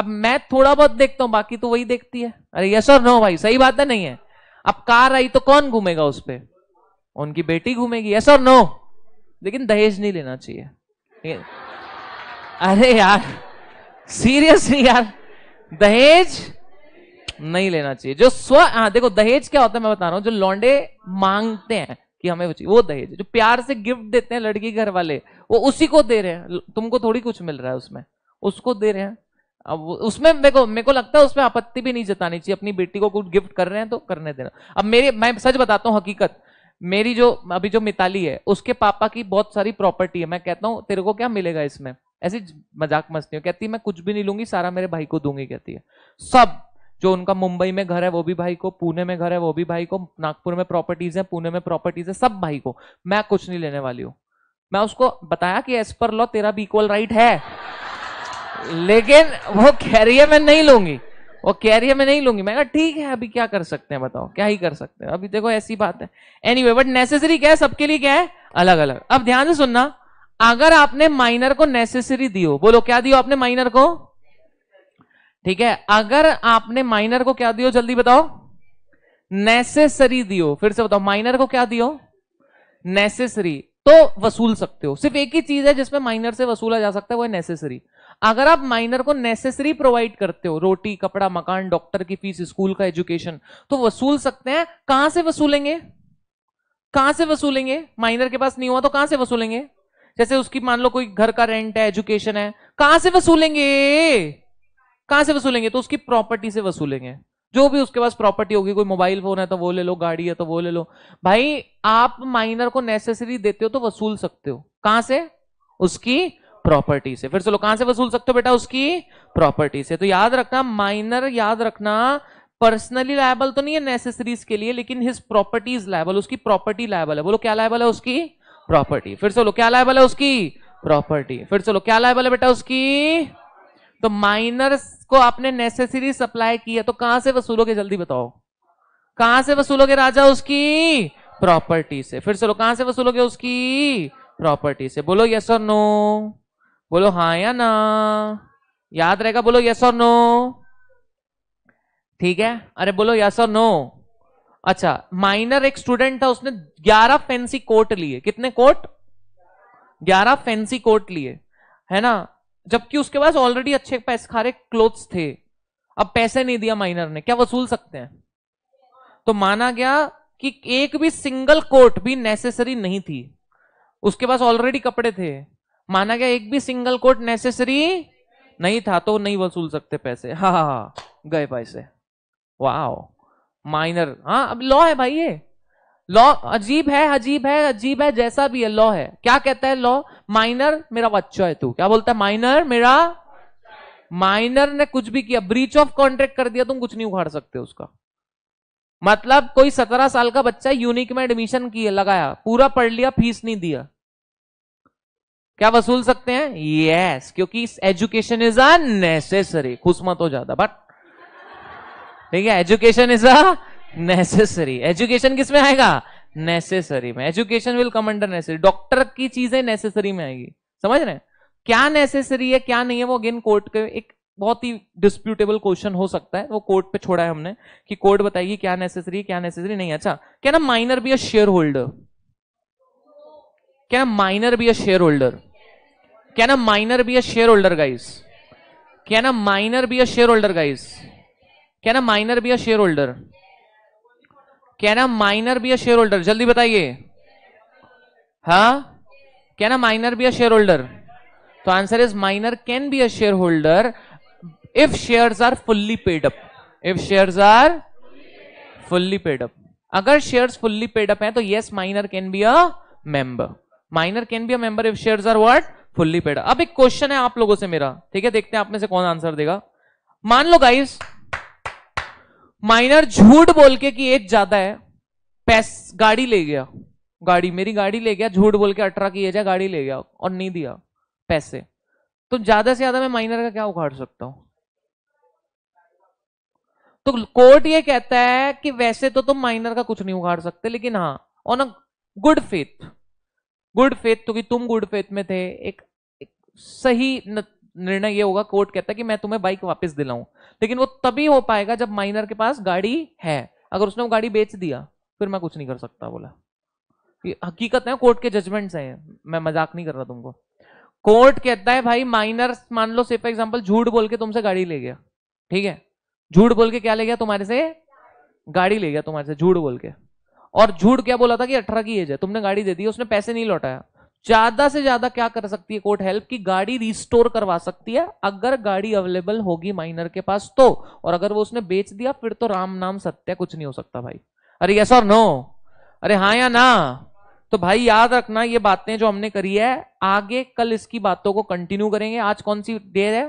अब मैं थोड़ा बहुत देखता हूँ बाकी तो वही देखती है अरे यस और नो भाई सही बात है नहीं है अब कार आई तो कौन घूमेगा उस पर उनकी बेटी घूमेगी यस और नो लेकिन दहेज नहीं लेना चाहिए अरे यार सीरियसली यार दहेज नहीं लेना चाहिए जो स्व हाँ देखो दहेज क्या होता है मैं बता रहा हूँ जो लौंडे मांगते हैं कि हमें वो दहेज जो प्यार से गिफ्ट देते हैं लड़की घर वाले वो उसी को दे रहे हैं तुमको थोड़ी कुछ मिल रहा है उसमें उसको दे रहे हैं अब उसमें मेरे को मेरे को लगता है उसमें आपत्ति भी नहीं जतानी चाहिए अपनी बेटी को कुछ गिफ्ट कर रहे हैं तो करने देना अब मेरे मैं सच बताता हूँ हकीकत मेरी जो अभी जो मिताली है उसके पापा की बहुत सारी प्रॉपर्टी है मैं कहता हूँ तेरे को क्या मिलेगा इसमें ऐसी मजाक मस्ती हो कहती है मैं कुछ भी नहीं लूंगी सारा मेरे भाई को दूंगी कहती है सब जो उनका मुंबई में घर है वो भी भाई को पुणे में घर है वो भी भाई को नागपुर में प्रॉपर्टीज है पुणे में प्रॉपर्टीज है सब भाई को मैं कुछ नहीं लेने वाली हूँ मैं उसको बताया कि एज पर लॉ तेरा भी इक्वल राइट है लेकिन वो कह रही है मैं नहीं लूंगी वो कह रही है मैं नहीं लूंगी मैं कहा ठीक है अभी क्या कर सकते हैं बताओ क्या ही कर सकते हैं अभी देखो ऐसी बात है एनी वे बट नेसेसरी क्या है सबके लिए क्या है अलग अलग अब ध्यान से सुनना अगर आपने माइनर को नेसेसरी दी हो बोलो क्या दियो आपने माइनर को ठीक है अगर आपने माइनर को क्या दियो जल्दी बताओ नेसेसरी दियो फिर से बताओ माइनर को क्या दियो नेसेसरी तो वसूल सकते हो सिर्फ एक ही चीज है जिसमें माइनर से वसूला जा सकता है वो है नेसेसरी अगर आप माइनर को नेसेसरी प्रोवाइड करते हो रोटी कपड़ा मकान डॉक्टर की फीस स्कूल का एजुकेशन तो वसूल सकते हैं कहां से वसूलेंगे कहां से वसूलेंगे माइनर के पास नहीं हुआ तो कहां से वसूलेंगे जैसे उसकी मान लो कोई घर का रेंट है एजुकेशन है कहां से वसूलेंगे कहां से वसूलेंगे तो उसकी प्रॉपर्टी से वसूलेंगे जो भी उसके पास प्रॉपर्टी होगी कोई मोबाइल फोन है तो वो ले लो गाड़ी है तो वो ले लो भाई आप माइनर को नेसेसरी देते हो तो वसूल सकते हो कहां से उसकी प्रॉपर्टी से फिर चलो कहां से वसूल सकते हो बेटा उसकी प्रॉपर्टी से तो याद रखना माइनर याद रखना पर्सनली लायबल तो नहीं है नेसेसरीज के लिए लेकिन हिज प्रॉपर्टीज लायबल उसकी प्रॉपर्टी लायबल है बोलो क्या लायबल है उसकी प्रॉपर्टी फिर चलो क्या लायबल है उसकी प्रॉपर्टी फिर चलो क्या लायबल है बेटा उसकी तो माइनर्स को आपने नेसेसरी सप्लाई किया तो कहां से वसूलोगे जल्दी बताओ कहां से वसूलोगे राजा उसकी प्रॉपर्टी से फिर चलो कहां से वसूलोगे उसकी प्रॉपर्टी से बोलो यस और नो बोलो हाँ या ना याद रहेगा बोलो यस और नो ठीक है अरे बोलो यस और नो अच्छा माइनर एक स्टूडेंट था उसने 11 फैंसी कोट लिए कितने कोट 11 फैंसी कोट लिए है ना जबकि उसके पास ऑलरेडी अच्छे पैसे खारे क्लोथ्स थे अब पैसे नहीं दिया माइनर ने क्या वसूल सकते हैं तो माना गया कि एक भी सिंगल कोट भी नेसेसरी नहीं थी उसके पास ऑलरेडी कपड़े थे माना गया एक भी सिंगल कोट नेसेसरी नहीं था तो नहीं वसूल सकते पैसे हा हा हा गए पैसे वाह माइनर हाँ अब लॉ है भाई ये लॉ अजीब है अजीब है अजीब है जैसा भी है लॉ है क्या कहता है लॉ माइनर मेरा बच्चा है तू क्या बोलता है माइनर मेरा माइनर ने कुछ भी किया ब्रीच ऑफ कॉन्ट्रैक्ट कर दिया तुम कुछ नहीं उखाड़ सकते उसका मतलब कोई सत्रह साल का बच्चा यूनिक में एडमिशन किया लगाया पूरा पढ़ लिया फीस नहीं दिया क्या वसूल सकते हैं यस yes, क्योंकि एजुकेशन इज अ नेसेसरी खुशमत हो ज्यादा बट ठीक है education is a necessary education किसमें आएगा नेसेसरी में education will come under necessary doctor की चीजें नेसेसरी में आएगी समझ रहे हैं क्या नेसेसरी है क्या नहीं है वो अगेन कोर्ट के एक बहुत ही डिस्प्यूटेबल क्वेश्चन हो सकता है वो कोर्ट पे छोड़ा है हमने कि कोर्ट बताएगी क्या नेसेसरी क्या नेसेसरी नहीं अच्छा क्या ना minor be a shareholder क्या ना minor be a shareholder क्या ना minor be a shareholder guys क्या ना minor be a shareholder guys क्या ना minor be a shareholder can a minor be a shareholder जल्दी बताइए हा can a minor be a shareholder तो answer is minor can be a shareholder if share are fully paid up if share are fully paid up अगर share fully paid up है तो yes minor can be a member minor can be a member if share are what fully paid अब एक question है आप लोगों से मेरा ठीक है देखते हैं आप में से कौन आंसर देगा मान लो गाइस माइनर झूठ बोल के कि एक ज्यादा है पैस गाड़ी ले गया गाड़ी मेरी गाड़ी ले गया झूठ बोल के अठारह की जाए गाड़ी ले गया और नहीं दिया पैसे तो ज्यादा से ज्यादा मैं माइनर का क्या उखाड़ सकता हूं तो कोर्ट ये कहता है कि वैसे तो तुम माइनर का कुछ नहीं उखाड़ सकते लेकिन हाँ on a good faith good faith तो कि तुम गुड फेथ में थे एक, एक सही न, निर्णय ये होगा कोर्ट कहता है कि मैं तुम्हें बाइक वापस दिलाऊं लेकिन वो तभी हो पाएगा जब माइनर के पास गाड़ी है अगर उसने वो गाड़ी बेच दिया फिर मैं कुछ नहीं कर सकता बोला ये हकीकत है कोर्ट के जजमेंट्स हैं मैं मजाक नहीं कर रहा तुमको कोर्ट कहता है भाई माइनर मान लो से फॉर एग्जाम्पल झूठ बोल के तुमसे गाड़ी ले गया ठीक है झूठ बोल के क्या ले गया तुम्हारे से गाड़ी ले गया तुम्हारे से झूठ बोल के और झूठ क्या बोला था कि अठारह की एज है तुमने गाड़ी दे दी उसने पैसे नहीं लौटाया ज्यादा से ज्यादा क्या कर सकती है कोर्ट हेल्प की गाड़ी रिस्टोर करवा सकती है अगर गाड़ी अवेलेबल होगी माइनर के पास तो और अगर वो उसने बेच दिया फिर तो राम नाम सत्य कुछ नहीं हो सकता भाई अरे यस और नो अरे हाँ या ना तो भाई याद रखना ये बातें जो हमने करी है आगे कल इसकी बातों को कंटिन्यू करेंगे आज कौन सी डे है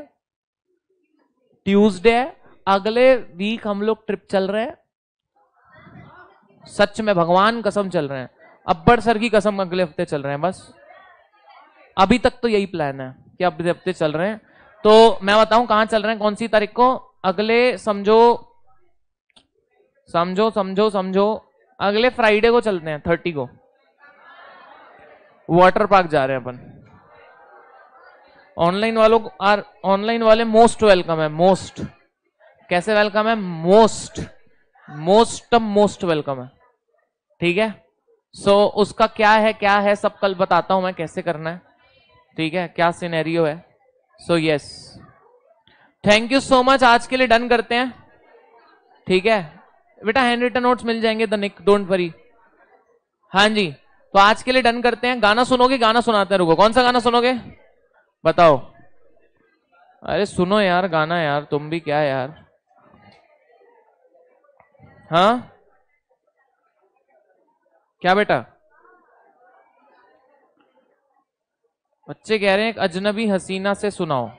ट्यूजडे है अगले वीक हम लोग ट्रिप चल रहे हैं सच में भगवान कसम चल रहे हैं अब्बड़ सर की कसम अगले हफ्ते चल रहे हैं बस अभी तक तो यही प्लान है कि अब हफ्ते चल रहे हैं तो मैं बताऊं कहां चल रहे हैं कौन सी तारीख को अगले समझो समझो समझो समझो अगले फ्राइडे को चलते हैं थर्टी को वाटर पार्क जा रहे हैं अपन ऑनलाइन वालों को आर ऑनलाइन वाले मोस्ट वेलकम है मोस्ट कैसे वेलकम है मोस्ट मोस्ट मोस्ट वेलकम है ठीक है सो so, उसका क्या है क्या है सब कल बताता हूं मैं कैसे करना है ठीक है क्या सिनेरियो है so yes thank you so much आज के लिए डन करते हैं ठीक है बेटा हैंड रिटन नोट्स मिल जाएंगे द निक डोंट वरी हाँ जी तो आज के लिए डन करते हैं गाना सुनोगे गाना सुनाते हैं रुको कौन सा गाना सुनोगे बताओ अरे सुनो यार गाना यार तुम भी क्या यार हाँ क्या बेटा बच्चे कह रहे हैं एक अजनबी हसीना से सुनाओ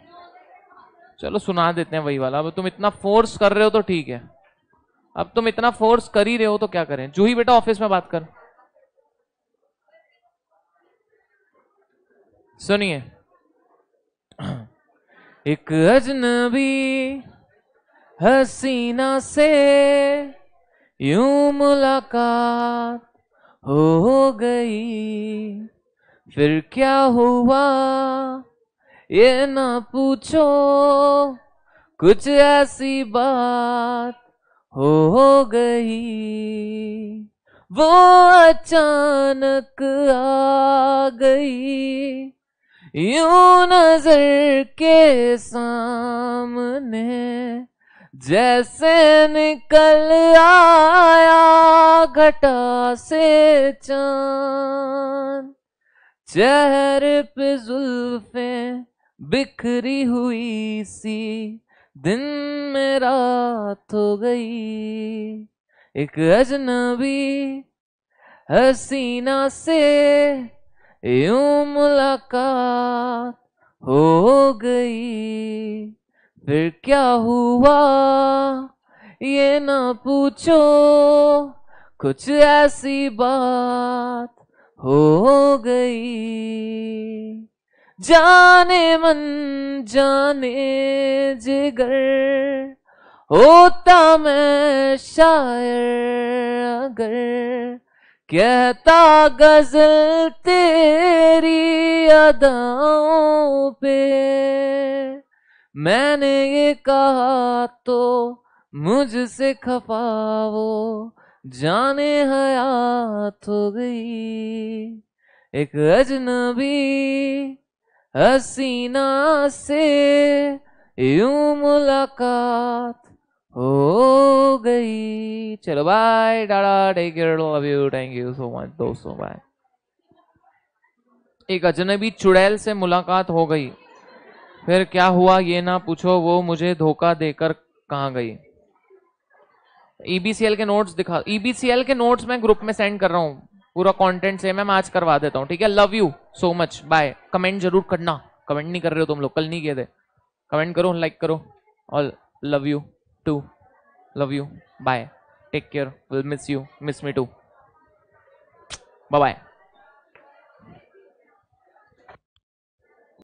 चलो सुना देते हैं वही वाला अब तुम इतना फोर्स कर रहे हो तो ठीक है अब तुम इतना फोर्स कर ही रहे हो तो क्या करें जूही बेटा ऑफिस में बात कर सुनिए एक अजनबी हसीना से यूं मुलाकात हो गई फिर क्या हुआ ये ना पूछो कुछ ऐसी बात हो गई वो अचानक आ गई यूं नजर के सामने जैसे निकल आया घटा से चांद चेहरे पे जुल्फे बिखरी हुई सी दिन में रात हो गई एक अजनबी हसीना से यूं मुलाकात हो गई फिर क्या हुआ ये ना पूछो कुछ ऐसी बात हो गई जाने मन जाने जिगर होता मैं शायर अगर कहता गजल तेरी अदाओं पे मैंने ये कहा तो मुझसे खफा वो जाने हयात हो गई एक अजनबी हसीना से यू मुलाकात हो गई चलो बाय डाड़ा take care love you thank you so much दोस्तों बाय एक अजनबी चुड़ैल से मुलाकात हो गई फिर क्या हुआ ये ना पूछो वो मुझे धोखा देकर कहाँ गई ईबीसीएल e के नोट्स दिखा ईबीसीएल e के नोट्स मैं ग्रुप में सेंड कर रहा हूँ पूरा कंटेंट से मैं आज करवा देता हूँ ठीक है love you so much bye comment जरूर करना कमेंट नहीं कर रहे हो तुम लोग कल नहीं किए थे कमेंट करो लाइक करो और love you too love you bye take care will miss you miss me too bye